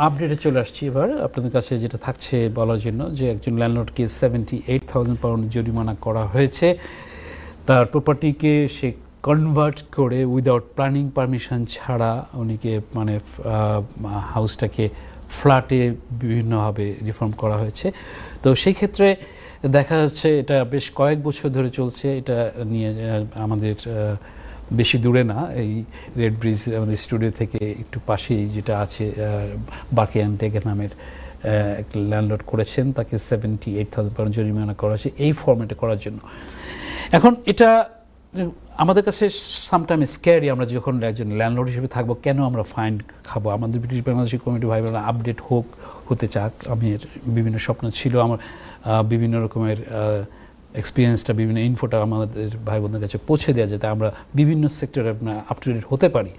আপডেটে চলে আসছি এবার আপনাদের কাছে যেটা থাকছে বলার জন্য যে একজন ল্যান্ডলর্ডকে সেভেন্টি এইট থাউজেন্ড পাউন্ড জরিমানা করা হয়েছে তার প্রপার্টিকে সে কনভার্ট করে উইদাউট প্ল্যানিং পারমিশন ছাড়া উনিকে মানে হাউসটাকে ফ্ল্যাটে বিভিন্নভাবে রিফর্ম করা হয়েছে তো সেই ক্ষেত্রে দেখা যাচ্ছে এটা বেশ কয়েক বছর ধরে চলছে এটা নিয়ে আমাদের বেশি দূরে না এই রেড ব্রিজ আমাদের স্টুডিও থেকে একটু পাশেই যেটা আছে বাকি আনটেকে নামের ল্যান্ডলোড করেছেন তাকে সেভেন্টি এইট থাউজেন্ড পাউন্ড জরিমানা করা হয়েছে এই ফর্মেটে করার জন্য এখন এটা আমাদের কাছে সামটাইম স্কেয়ারি আমরা যখন একজন ল্যান্ডলোড হিসেবে থাকবো কেন আমরা ফাইন খাবো আমাদের ব্রিটিশ বাংলাদেশি কমিটি ভাই বোনেরা আপডেট হোক হতে চাক আমি বিভিন্ন স্বপ্ন ছিল আমার বিভিন্ন রকমের এক্সপিরিয়েন্সটা বিভিন্ন ইনফোটা আমাদের ভাই বোনদের কাছে পৌঁছে দেওয়া যাতে আমরা বিভিন্ন সেক্টরে আপ টু ডেট হতে পারি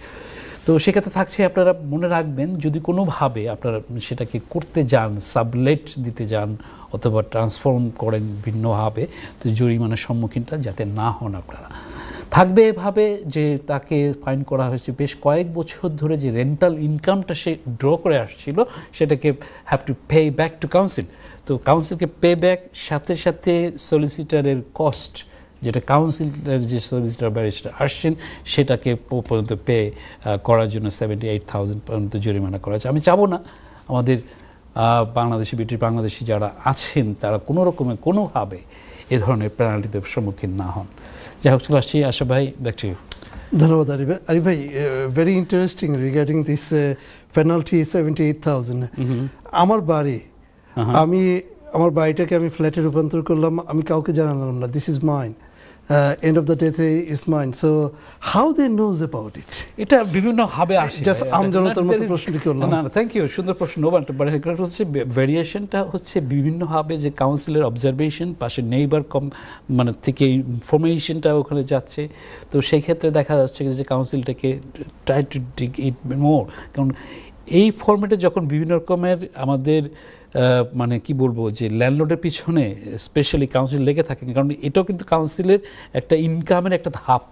তো সেক্ষেত্রে থাকছে আপনারা মনে রাখবেন যদি কোনোভাবে আপনারা সেটাকে করতে যান সাবলেট দিতে যান অথবা ট্রান্সফর্ম করেন ভিন্নভাবে তো জরিমানার সম্মুখীনটা যাতে না হন আপনারা থাকবে এভাবে যে তাকে ফাইন করা হয়েছে বেশ কয়েক বছর ধরে যে রেন্টাল ইনকামটা সে ড্র করে আসছিল সেটাকে have to pay back to council তো কাউন্সিলকে পে ব্যাক সাথে সাথে সলিসিটারের কস্ট যেটা কাউন্সিলের যে সলিসিটার ব্যারিস্টার আসছেন সেটাকে পর্যন্ত পে করার জন্য সেভেন্টি এইট থাউজেন্ড পর্যন্ত জরিমানা করা হয়েছে আমি চাবো না আমাদের বাংলাদেশি ব্রিটিশ বাংলাদেশি যারা আছেন তারা কোনো রকমে কোনোভাবে এ ধরনের পেনাল্টিতে সম্মুখীন না হন যাই হোক চলে আসছি আশা ভাই ব্যাক টু ইউ ধন্যবাদ আরিফ ভাই আরিফ ভাই very interesting regarding this penalty seventy eight thousand আমার বাড়ি আমি আমার বাড়িটাকে আমি ফ্ল্যাটে রূপান্তর করলাম আমি কাউকে জানালাম না this is mind uh, end of the day is mine. So how they knows about it? এটা বিভিন্ন ভাবে আসে জাস্ট আমজনতার মতো প্রশ্নটি করলাম না থ্যাংক ইউ সুন্দর প্রশ্ন বাট বাট এটা হচ্ছে ভেরিয়েশনটা হচ্ছে বিভিন্ন ভাবে যে কাউন্সিলের অবজারভেশন পাশে নেইবার কম মানে থেকে ইনফরমেশনটা ওখানে যাচ্ছে তো সেই ক্ষেত্রে দেখা যাচ্ছে যে কাউন্সিলটাকে ট্রাই টু ডিগ ইট মোর কারণ এই ফর্মেটে যখন বিভিন্ন রকমের আমাদের মানে কি বলবো যে ল্যান্ডলোডের পিছনে স্পেশালি কাউন্সিল লেগে থাকে কারণ এটাও কিন্তু কাউন্সিলের একটা ইনকামের একটা ধাপ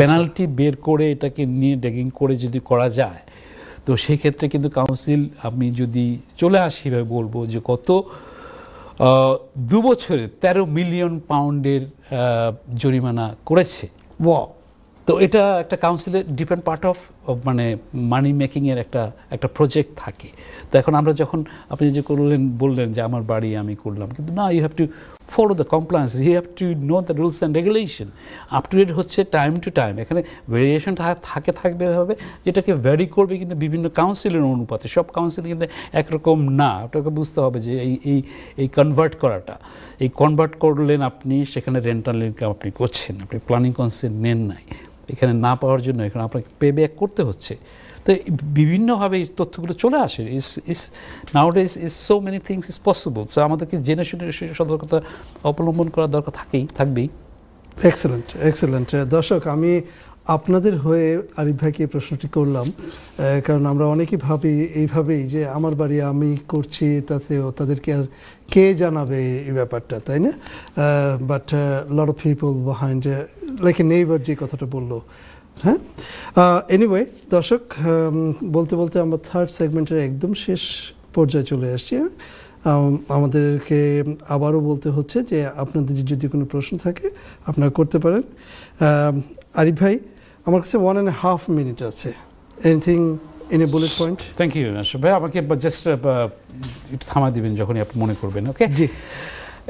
পেনাল্টি আচ্ছা। বের করে এটাকে নিয়ে ড্যাগিং করে যদি করা যায় তো সেই ক্ষেত্রে কিন্তু কাউন্সিল আমি যদি চলে আসি বলবো যে কত দু বছরে ১৩ মিলিয়ন পাউন্ডের জরিমানা করেছে ও তো এটা একটা কাউন্সিলের ডিপেন্ড পার্ট অফ মানে মানি মেকিংয়ের একটা একটা প্রজেক্ট থাকে তো এখন আমরা যখন আপনি যে করলেন বললেন যে আমার বাড়ি আমি করলাম কিন্তু না you have to follow the compliance you have to know the rules and regulation up to date হচ্ছে টাইম টু টাইম এখানে ভেরিয়েশন থাকে থাকবে এভাবে যেটাকে ভ্যারি করবে কিন্তু বিভিন্ন কাউন্সিলের অনুপাতে সব কাউন্সিল কিন্তু একরকম না আপনাকে বুঝতে হবে যে এই এই এই কনভার্ট করাটা এই কনভার্ট করলেন আপনি সেখানে রেন্টাল ইনকাম আপনি করছেন আপনি প্ল্যানিং কনসেন্ট নেন নাই এখানে না পাওয়ার জন্য এখন আপনাকে পে ব্যাক করতে হচ্ছে তো বিভিন্নভাবে এই তথ্যগুলো চলে আসে is is is is so many things is possible so আমাদেরকে জেনে শুনে সতর্কতা অবলম্বন করার দরকার থাকেই থাকবেই এক্সেলেন্ট এক্সেলেন্ট দর্শক আমি আপনাদের হয়ে আরিফ ভাইকে প্রশ্নটি করলাম কারণ আমরা অনেকেই ভাবি এইভাবেই যে আমার বাড়ি আমি করছি তাতেও তাদেরকে আর কে জানাবে এই ব্যাপারটা তাই না but lot of people behind like a neighbour যে কথাটা বললো হ্যাঁ এনিওয়ে দর্শক বলতে বলতে আমরা থার্ড সেগমেন্টের একদম শেষ পর্যায়ে চলে আসছি আমাদেরকে আবারও বলতে হচ্ছে যে আপনাদের যদি কোনো প্রশ্ন থাকে আপনারা করতে পারেন আরিফ ভাই আমার কাছে ওয়ান অ্যান্ড হাফ মিনিট আছে anything in a bullet point thank you ভাই আমাকে জাস্ট থামা দিবেন যখনই আপনি মনে করবেন ওকে জি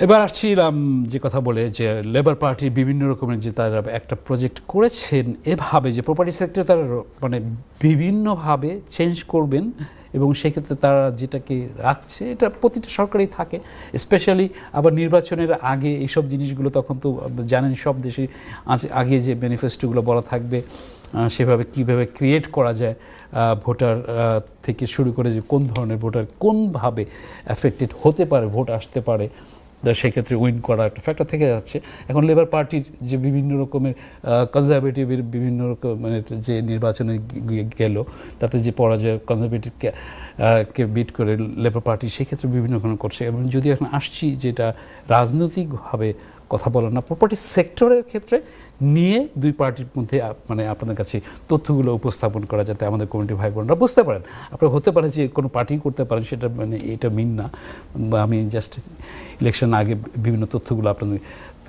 এবার আসছিলাম যে কথা বলে যে লেবার পার্টি বিভিন্ন রকমের যে তারা একটা প্রজেক্ট করেছেন এভাবে যে প্রপার্টি সেক্টর তারা মানে বিভিন্নভাবে চেঞ্জ করবেন এবং সেক্ষেত্রে তারা যেটাকে রাখছে এটা প্রতিটা সরকারই থাকে স্পেশালি আবার নির্বাচনের আগে এইসব জিনিসগুলো তখন তো জানেন সব দেশে আগে যে ম্যানিফেস্টোগুলো বলা থাকবে সেভাবে কিভাবে ক্রিয়েট করা যায় ভোটার থেকে শুরু করে যে কোন ধরনের ভোটার কোনভাবে অ্যাফেক্টেড হতে পারে ভোট আসতে পারে সেক্ষেত্রে উইন করা একটা ফ্যাক্টর থেকে যাচ্ছে এখন লেবার পার্টির যে বিভিন্ন রকমের কনজারভেটিভের বিভিন্ন রকম মানে যে নির্বাচনে গেল তাতে যে পরাজয় কনজারভেটিভকে কে বিট করে লেবার পার্টি সেক্ষেত্রে বিভিন্ন রকম করছে এবং যদি এখন আসছি যেটা রাজনৈতিকভাবে কথা বলেন না প্রপার্টি সেক্টরের ক্ষেত্রে নিয়ে দুই পার্টির মধ্যে মানে আপনাদের কাছে তথ্যগুলো উপস্থাপন করা যাতে আমাদের কমিটি ভাই বোনরা বুঝতে পারেন আপনারা হতে পারে যে কোনো পার্টি করতে পারেন সেটা মানে এটা মিন না বা আমি জাস্ট ইলেকশন আগে বিভিন্ন তথ্যগুলো আপনাদের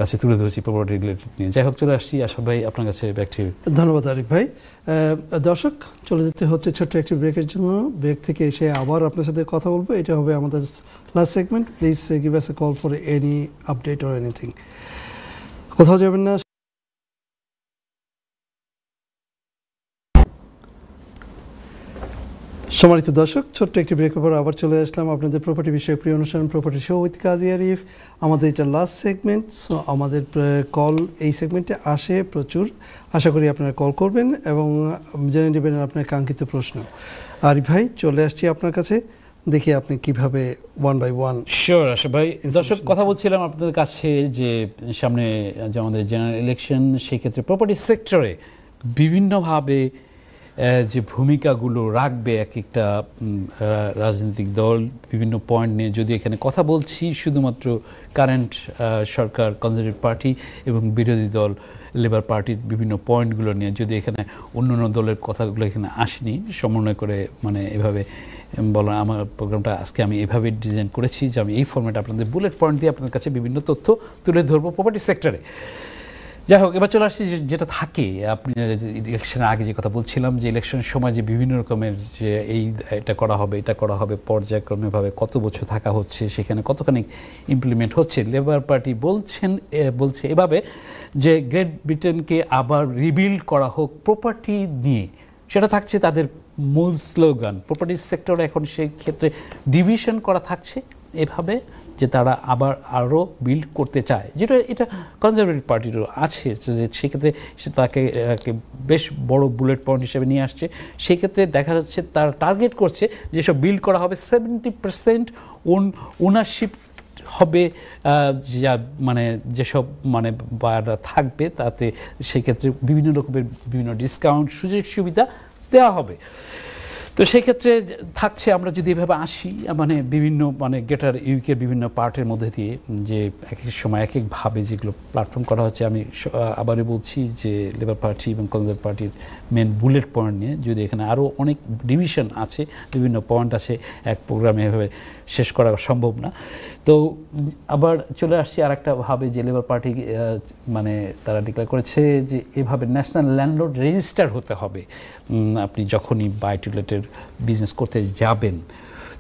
কাছে তুলে ধরেছি প্রপার্টি রিলেটেড নিয়ে যাই হোক চলে আসছি আশা ভাই আপনার কাছে ব্যাক টু ধন্যবাদ আরিফ ভাই দর্শক চলে যেতে হচ্ছে ছোট্ট একটি ব্রেকের জন্য ব্রেক থেকে এসে আবার আপনার সাথে কথা বলবো এটা হবে আমাদের last segment please give us a call for any update or anything কোথাও যাবেন না সম্মানিত দর্শক ছোট্ট একটি ব্রেক পর আবার চলে আসলাম আপনাদের প্রপার্টি বিষয়ে প্রিয় অনুষ্ঠান property show with Kazi Arif আমাদের এটা লাস্ট সেগমেন্ট সো আমাদের কল এই সেগমেন্টে আসে প্রচুর আশা করি আপনারা কল করবেন এবং জেনে নেবেন আপনার কাঙ্ক্ষিত প্রশ্ন আরিফ ভাই চলে আসছি আপনার কাছে দেখি আপনি কিভাবে one by one sure Asha ভাই দর্শক কথা বলছিলাম আপনাদের কাছে যে সামনে যে আমাদের জেনারেল ইলেকশন সেই ক্ষেত্রে প্রপার্টি সেক্টরে বিভিন্নভাবে যে ভূমিকাগুলো রাখবে এক একটা রাজনৈতিক দল বিভিন্ন পয়েন্ট নিয়ে যদি এখানে কথা বলছি শুধুমাত্র কারেন্ট সরকার কনজারভেটিভ পার্টি এবং বিরোধী দল লেবার পার্টির বিভিন্ন পয়েন্টগুলো নিয়ে যদি এখানে অন্য অন্য দলের কথাগুলো এখানে আসেনি সমন্বয় করে মানে এভাবে বলা আমার প্রোগ্রামটা আজকে আমি এভাবে ডিজাইন করেছি যে আমি এই ফর্মেট আপনাদের বুলেট পয়েন্ট দিয়ে আপনাদের কাছে বিভিন্ন তথ্য তুলে ধরবো প্রপার্টি সেক্টরে যাই হোক এবার চলে আসছি যেটা থাকে আপনি ইলেকশনের আগে যে কথা বলছিলাম যে ইলেকশনের সময় যে বিভিন্ন রকমের যে এই এটা করা হবে এটা করা হবে পর্যায়ক্রমেভাবে কত বছর থাকা হচ্ছে সেখানে কতখানি ইমপ্লিমেন্ট হচ্ছে লেবার পার্টি বলছেন বলছে এভাবে যে গ্রেট ব্রিটেনকে আবার রিবিল্ড করা হোক প্রপার্টি নিয়ে সেটা থাকছে তাদের মূল স্লোগান প্রপার্টি সেক্টর এখন সেই ক্ষেত্রে ডিভিশন করা থাকছে এভাবে যে তারা আবার আরও বিল্ড করতে চায় যেটা এটা কনজারভেটিভ পার্টিরও আছে যে সেক্ষেত্রে সে তাকে বেশ বড় বুলেট পয়েন্ট হিসেবে নিয়ে আসছে সেক্ষেত্রে দেখা যাচ্ছে তারা টার্গেট করছে যেসব বিল্ড করা হবে সেভেন্টি পার্সেন্ট ওন ওনারশিপ হবে যা মানে যেসব মানে বাড়া থাকবে তাতে সেক্ষেত্রে বিভিন্ন রকমের বিভিন্ন ডিসকাউন্ট সুযোগ সুবিধা দেওয়া হবে তো সেক্ষেত্রে থাকছে আমরা যদি এভাবে আসি মানে বিভিন্ন মানে গেটার ইউকের বিভিন্ন পার্টের মধ্যে দিয়ে যে এক এক সময় এক একভাবে যেগুলো প্ল্যাটফর্ম করা হচ্ছে আমি আবারও বলছি যে লেবার পার্টি এবং কংগ্রেস পার্টির মেন বুলেট পয়েন্ট নিয়ে যদি এখানে আরও অনেক ডিভিশন আছে বিভিন্ন পয়েন্ট আছে এক প্রোগ্রামে এভাবে শেষ করা সম্ভব না তো আবার চলে আসছি আর একটা ভাবে যে লেবার পার্টি মানে তারা ডিক্লেয়ার করেছে যে এভাবে ন্যাশনাল ল্যান্ডলোড রেজিস্টার হতে হবে আপনি যখনই বায়োটুলেটের বিজনেস করতে যাবেন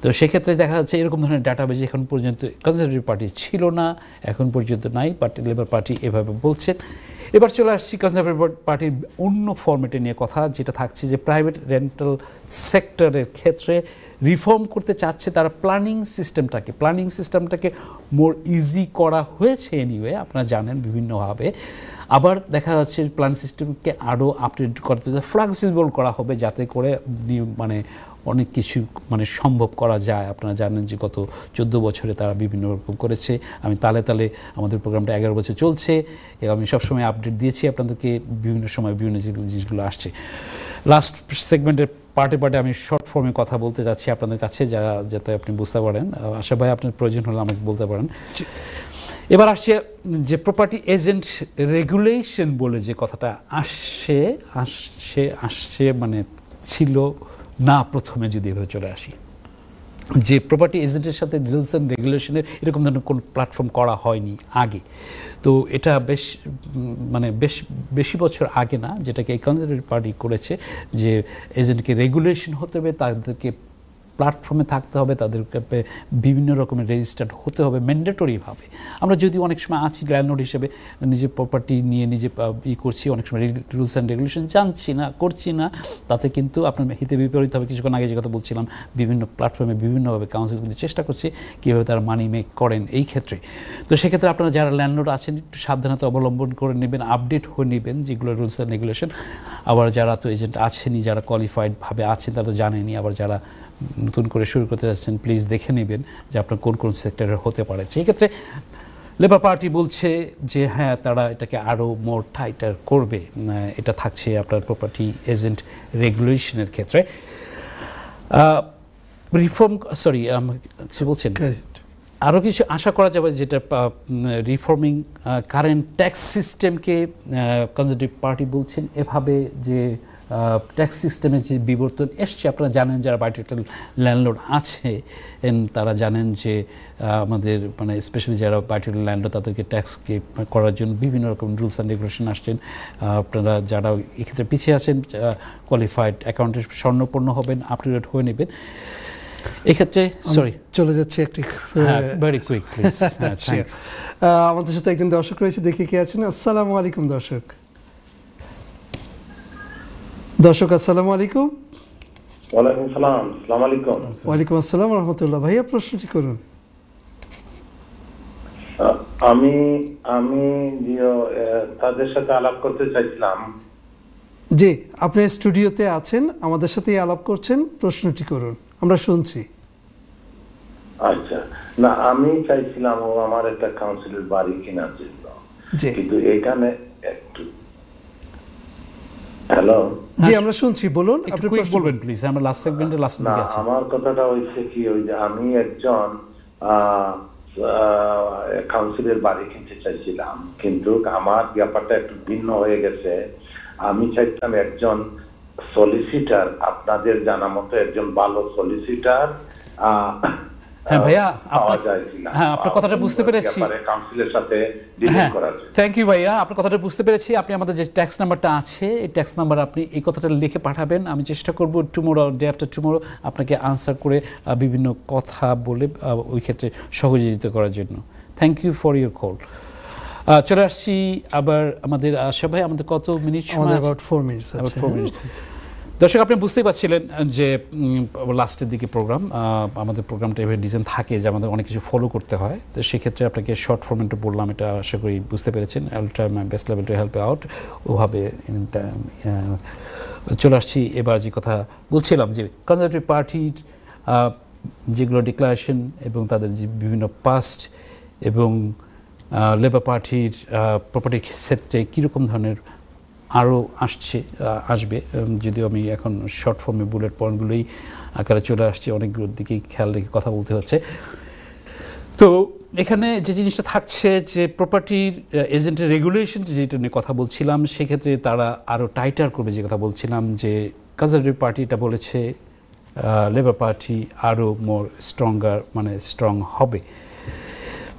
তো সেক্ষেত্রে দেখা যাচ্ছে এরকম ধরনের ডাটাবেজ এখন পর্যন্ত কনজারভেটিভ পার্টি ছিল না এখন পর্যন্ত নাই পার্টি লেবার পার্টি এভাবে বলছেন এবার চলে আসছি কনজারভেটিভ পার্টির অন্য ফর্মেটে নিয়ে কথা যেটা থাকছে যে প্রাইভেট রেন্টাল সেক্টরের ক্ষেত্রে রিফর্ম করতে চাচ্ছে তারা প্ল্যানিং সিস্টেমটাকে প্ল্যানিং সিস্টেমটাকে মোর ইজি করা হয়েছে এনিওয়ে আপনারা জানেন বিভিন্নভাবে আবার দেখা যাচ্ছে প্ল্যান সিস্টেমকে আরও আপডেট করতে ফ্লেক্সিবল করা হবে যাতে করে মানে অনেক কিছু মানে সম্ভব করা যায় আপনারা জানেন যে গত চোদ্দো বছরে তারা বিভিন্ন রকম করেছে আমি তালে তালে আমাদের প্রোগ্রামটা এগারো বছর চলছে আমি সবসময় আপডেট দিয়েছি আপনাদেরকে বিভিন্ন সময় বিভিন্ন জিনিসগুলো আসছে লাস্ট সেগমেন্টের পার্টে পার্টে আমি শর্ট ফর্মে কথা বলতে যাচ্ছি আপনাদের কাছে যারা যাতে আপনি বুঝতে পারেন আশা ভাই আপনার প্রয়োজন হলে আমাকে বলতে পারেন এবার আসছে যে প্রপার্টি এজেন্ট রেগুলেশন বলে যে কথাটা আসছে আসছে আসছে মানে ছিল না প্রথমে যদি এভাবে চলে আসি যে প্রপার্টি এজেন্টের সাথে রিলস অ্যান্ড রেগুলেশনের এরকম ধরনের কোনো প্ল্যাটফর্ম করা হয়নি আগে তো এটা বেশ মানে বেশ বেশি বছর আগে না যেটাকে এই কনজারভেটিভ পার্টি করেছে যে এজেন্টকে রেগুলেশন হতে হবে তাদেরকে প্ল্যাটফর্মে থাকতে হবে তাদেরকে বিভিন্ন রকমের রেজিস্টার্ড হতে হবে ম্যান্ডেটরিভাবে আমরা যদি অনেক সময় আছি ল্যান্ডলোড হিসেবে নিজে প্রপার্টি নিয়ে নিজে ই করছি অনেক সময় রুলস অ্যান্ড রেগুলেশন জানছি না করছি না তাতে কিন্তু আপনার হিতে বিপরীত হবে কিছুক্ষণ আগে যে কথা বলছিলাম বিভিন্ন প্ল্যাটফর্মে বিভিন্নভাবে কাউন্সিল কিন্তু চেষ্টা করছে কীভাবে তারা মানি মেক করেন এই ক্ষেত্রে তো সেক্ষেত্রে আপনারা যারা ল্যান্ডলোড আছেন একটু সাবধানতা অবলম্বন করে নেবেন আপডেট হয়ে নেবেন যেগুলো রুলস অ্যান্ড রেগুলেশন আবার যারা তো এজেন্ট আছেনই যারা কোয়ালিফাইডভাবে আছেন তারা তো জানেনি আবার যারা নতুন করে শুরু করতে যাচ্ছেন প্লিজ দেখে নেবেন যে আপনার কোন কোন সেক্টরের হতে পারে সেই ক্ষেত্রে লেবার পার্টি বলছে যে হ্যাঁ তারা এটাকে আরও মোর টাইটার করবে এটা থাকছে আপনার প্রপার্টি এজেন্ট রেগুলেশনের ক্ষেত্রে রিফর্ম সরি কিছু বলছেন আরও কিছু আশা করা যাবে যেটা রিফর্মিং কারেন্ট ট্যাক্স সিস্টেমকে কনজারভেটিভ পার্টি বলছেন এভাবে যে ট্যাক্স সিস্টেমের যে বিবর্তন এসছে আপনারা জানেন যারা বায়োটেকটাল ল্যান্ডলোড আছে তারা জানেন যে আমাদের মানে স্পেশালি যারা বায়োটেকটাল ল্যান্ডলোড তাদেরকে ট্যাক্সকে করার জন্য বিভিন্ন রকম রুলস অ্যান্ড রেগুলেশন আসছেন আপনারা যারা এক্ষেত্রে পিছিয়ে আছেন কোয়ালিফাইড অ্যাকাউন্টের স্বর্ণপূর্ণ হবেন আপ টু ডেট হয়ে নেবেন এক্ষেত্রে সরি চলে যাচ্ছে একটি ভেরি হ্যাঁ, হ্যাঁ, কুইক আমাদের সাথে একজন দর্শক রয়েছে দেখি কে আছেন আসসালামু আলাইকুম দর্শক দর্শক আসসালামু আলাইকুম ওয়ালাইকুম সালাম আসসালামু আলাইকুম ওয়ালাইকুম আসসালাম রহমতুল্লাহ ভাইয়া প্রশ্নটি করুন আমি আমি তাদের সাথে আলাপ করতে চাইছিলাম জি আপনি স্টুডিওতে আছেন আমাদের সাথে আলাপ করছেন প্রশ্নটি করুন আমরা শুনছি আচ্ছা না আমি চাইছিলাম ও আমার একটা কাউন্সিলের বাড়ি কেনার জন্য কিন্তু এখানে একটু হ্যালো জি আমরা শুনছি বলুন আপনি কুইক বলবেন প্লিজ আমরা লাস্ট সেগমেন্টে লাস্ট দিকে আছি আমার কথাটা হইছে কি ওই যে আমি একজন কাউন্সিলের বাড়ি কিনতে চাইছিলাম কিন্তু আমার ব্যাপারটা একটু ভিন্ন হয়ে গেছে আমি চাইতাম একজন সলিসিটার আপনাদের জানা মতো একজন ভালো সলিসিটার হ্যাঁ ভাইয়া হ্যাঁ আপনার কথাটা বুঝতে পেরেছি থ্যাংক হ্যাঁ, ইউ ভাইয়া আপনার কথাটা বুঝতে পেরেছি আপনি আমাদের যে ট্যাক্স নাম্বারটা আছে এই ট্যাক্স নাম্বার আপনি এই কথাটা লিখে পাঠাবেন আমি চেষ্টা করবো টুমোরো ডে আফটার টুমোরো আপনাকে আনসার করে বিভিন্ন কথা বলে ওই ক্ষেত্রে সহযোগিতা করার জন্য thank you for your call চলে আসছি আবার আমাদের আশা ভাই আমাদের কত minute about four minutes four minutes দর্শক আপনি বুঝতেই পারছিলেন যে লাস্টের দিকে প্রোগ্রাম আমাদের প্রোগ্রামটা এভাবে ডিজাইন থাকে যে আমাদের অনেক কিছু ফলো করতে হয় তো সেক্ষেত্রে আপনাকে শর্ট ফর্মেটে বললাম এটা আশা করি বুঝতে পেরেছেন I'll try my best level to help out ওভাবে চলে আসছি এবার যে কথা বলছিলাম যে কনজারভেটিভ পার্টির যেগুলো ডিক্লারেশন এবং তাদের যে বিভিন্ন পাস্ট এবং লেবার পার্টির প্রপার্টি ক্ষেত্রে কীরকম ধরনের আরও আসছে আসবে যদিও আমি এখন শর্ট ফর্মে বুলেট পয়েন্টগুলোই আকারে চলে আসছে অনেকগুলোর দিকেই খেয়াল রেখে কথা বলতে হচ্ছে তো এখানে যে জিনিসটা থাকছে যে প্রপার্টির এজেন্টের রেগুলেশন যেটা নিয়ে কথা বলছিলাম সেক্ষেত্রে তারা আরও টাইটার করবে যে কথা বলছিলাম যে কনজারভেটিভ পার্টিটা বলেছে লেবার পার্টি আরও মোর স্ট্রঙ্গার মানে স্ট্রং হবে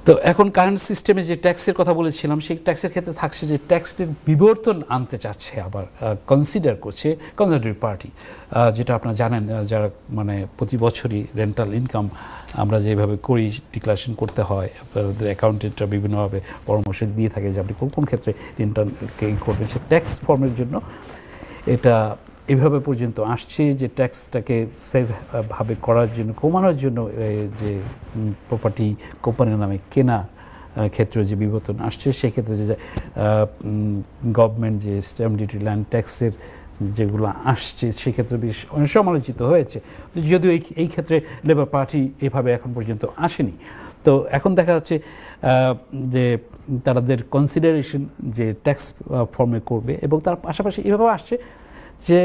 তো এখন কারেন্ট সিস্টেমে যে ট্যাক্সের কথা বলেছিলাম সেই ট্যাক্সের ক্ষেত্রে থাকছে যে ট্যাক্সের বিবর্তন আনতে চাচ্ছে আবার কনসিডার করছে কনজারভেটিভ পার্টি যেটা আপনারা জানেন যারা মানে প্রতি বছরই রেন্টাল ইনকাম আমরা যেভাবে করি ডিক্লারেশন করতে হয় আপনাদের অ্যাকাউন্টেন্টরা বিভিন্নভাবে পরামর্শ দিয়ে থাকে যে আপনি কোন কোন ক্ষেত্রে রেন্টালকে করবেন সে ট্যাক্স ফর্মের জন্য এটা এভাবে পর্যন্ত আসছে যে ট্যাক্সটাকে সেভ ভাবে করার জন্য কমানোর জন্য যে প্রপার্টি কোম্পানির নামে কেনা ক্ষেত্রে যে বিবর্তন আসছে সেক্ষেত্রে যে গভর্নমেন্ট যে স্ট্যাম্প ডিউটি ল্যান্ড ট্যাক্সের যেগুলো আসছে সেক্ষেত্রে বেশ সমালোচিত হয়েছে যদিও এই এই ক্ষেত্রে লেবার পার্টি এভাবে এখন পর্যন্ত আসেনি তো এখন দেখা যাচ্ছে যে তাদের কনসিডারেশন যে ট্যাক্স ফর্মে করবে এবং তার পাশাপাশি এভাবে আসছে যে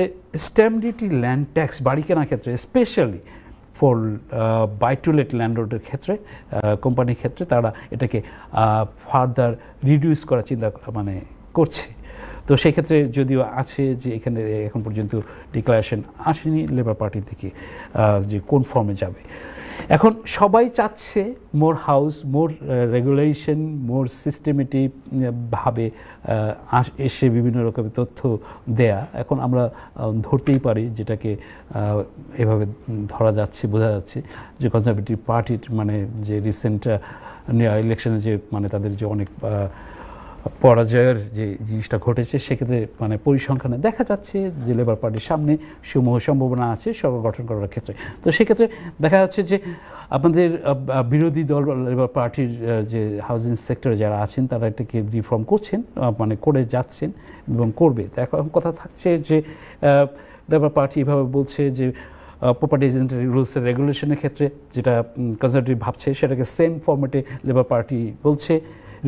স্ট্যাম্প ডিউটি ল্যান্ড ট্যাক্স বাড়ি কেনার ক্ষেত্রে স্পেশালি ফর বাইটুলেট ল্যান্ডলোডের ক্ষেত্রে কোম্পানির ক্ষেত্রে তারা এটাকে ফার্দার রিডিউস করার চিন্তা মানে করছে তো সেক্ষেত্রে যদিও আছে যে এখানে এখন পর্যন্ত ডিক্লারেশন আসেনি লেবার পার্টি থেকে যে কোন ফর্মে যাবে এখন সবাই চাচ্ছে মোর হাউস মোর রেগুলেশন মোর সিস্টেমেটিকভাবে এসে বিভিন্ন রকমের তথ্য দেয়া এখন আমরা ধরতেই পারি যেটাকে এভাবে ধরা যাচ্ছে বোঝা যাচ্ছে যে কনজারভেটিভ পার্টির মানে যে রিসেন্ট ইলেকশনে যে মানে তাদের যে অনেক পরাজয়ের যে জিনিসটা ঘটেছে সেক্ষেত্রে মানে পরিসংখ্যানে দেখা যাচ্ছে যে লেবার পার্টির সামনে সমূহ সম্ভাবনা আছে সরকার গঠন করার ক্ষেত্রে তো সেক্ষেত্রে দেখা যাচ্ছে যে আপনাদের বিরোধী দল লেবার পার্টির যে হাউজিং সেক্টরে যারা আছেন তারা এটাকে রিফর্ম করছেন মানে করে যাচ্ছেন এবং করবে এখন কথা থাকছে যে লেবার পার্টি এভাবে বলছে যে প্রপার্টি এজেন্টের রুলসের রেগুলেশনের ক্ষেত্রে যেটা কনজারভেটিভ ভাবছে সেটাকে সেম ফর্মেটে লেবার পার্টি বলছে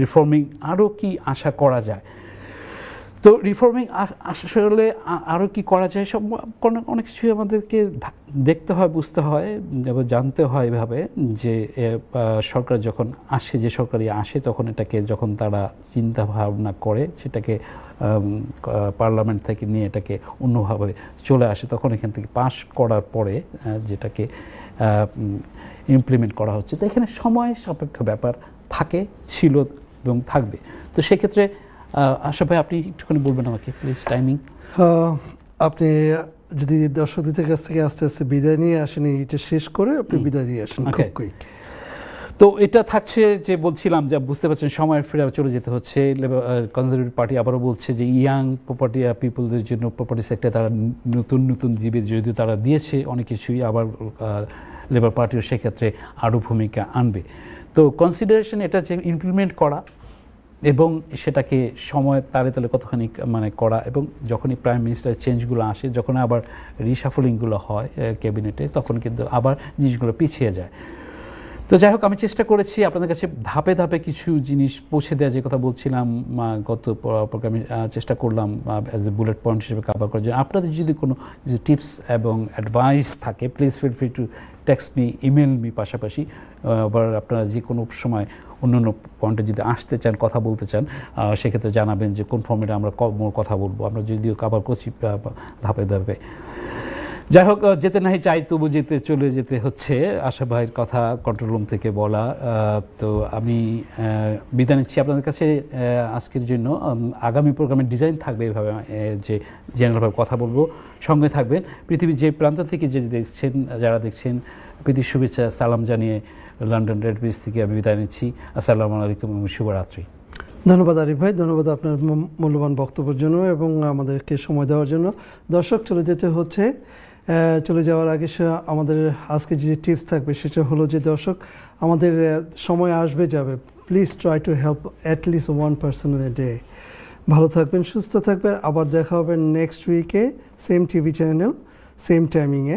রিফর্মিং আরও কি আশা করা যায় তো রিফর্মিং আসলে আরও কি করা যায় সব অনেক কিছু আমাদেরকে দেখতে হয় বুঝতে হয় এবং জানতে হয় এভাবে যে সরকার যখন আসে যে সরকারই আসে তখন এটাকে যখন তারা চিন্তা ভাবনা করে সেটাকে পার্লামেন্ট থেকে নিয়ে এটাকে অন্যভাবে চলে আসে তখন এখান থেকে পাশ করার পরে যেটাকে ইমপ্লিমেন্ট করা হচ্ছে তো এখানে সময় সাপেক্ষ ব্যাপার থাকে ছিল এবং থাকবে তো সেক্ষেত্রে আশা ভাই আপনি একটুখানি বলবেন আমাকে প্লিজ হ্যাঁ, টাইমিং আপনি যদি দর্শকদের কাছ থেকে আস্তে আস্তে বিদায় নিয়ে আসেন এটা শেষ করে আপনি বিদায় নিয়ে আসেন তো এটা থাকছে যে বলছিলাম যা বুঝতে পারছেন সময় ফিরে চলে যেতে হচ্ছে কনজারভেটিভ পার্টি আবারও বলছে যে ইয়াং প্রপার্টি পিপলদের জন্য প্রপার্টি সেক্টরে তারা নতুন নতুন জীবের যদিও তারা দিয়েছে অনেক কিছুই আবার লেবার পার্টিও সেক্ষেত্রে আরও ভূমিকা আনবে তো কনসিডারেশন এটা যে ইমপ্লিমেন্ট করা এবং সেটাকে সময় তালে তালে কতখানি মানে করা এবং যখনই প্রাইম মিনিস্টার চেঞ্জগুলো আসে যখন আবার রিসাফলিংগুলো হয় ক্যাবিনেটে তখন কিন্তু আবার জিনিসগুলো পিছিয়ে যায় তো যাই হোক আমি চেষ্টা করেছি আপনাদের কাছে ধাপে ধাপে কিছু জিনিস পৌঁছে দেওয়া যে কথা বলছিলাম গত প্রোগ্রামে চেষ্টা করলাম অ্যাজ এ বুলেট পয়েন্ট হিসেবে কাভার করার জন্য আপনাদের যদি কোনো টিপস এবং অ্যাডভাইস থাকে please feel free to text me email me পাশাপাশি আবার আপনারা যে কোনো সময় অন্য অন্য পয়েন্টে যদি আসতে চান কথা বলতে চান সেক্ষেত্রে জানাবেন যে কোন ফর্মেটে আমরা কথা বলবো আমরা যদিও কাভার করছি ধাপে ধাপে যাই হোক যেতে নাই চাই তবু যেতে চলে যেতে হচ্ছে আশা ভাইয়ের কথা কন্ট্রোল রুম থেকে বলা তো আমি বিদায় নিচ্ছি আপনাদের কাছে আজকের জন্য আগামী প্রোগ্রামের ডিজাইন থাকবে এভাবে যে জেনারেলভাবে কথা বলবো সঙ্গে থাকবেন পৃথিবীর যে প্রান্ত থেকে যে দেখছেন যারা দেখছেন প্রীতির শুভেচ্ছা সালাম জানিয়ে লন্ডন রেড ব্রিজ থেকে আমি বিদায় নিচ্ছি আসসালামু আলাইকুম এবং শুভরাত্রি ধন্যবাদ আরিফ ভাই ধন্যবাদ আপনার মূল্যবান বক্তব্যের জন্য এবং আমাদেরকে সময় দেওয়ার জন্য দর্শক চলে যেতে হচ্ছে চলে যাওয়ার আগে আমাদের আজকে যে টিপস থাকবে সেটা হলো যে দর্শক আমাদের সময় আসবে যাবে please try to help at least one person a day ভালো থাকবেন সুস্থ থাকবেন আবার দেখা হবে নেক্সট উইকে সেম টিভি চ্যানেল সেম টাইমিংয়ে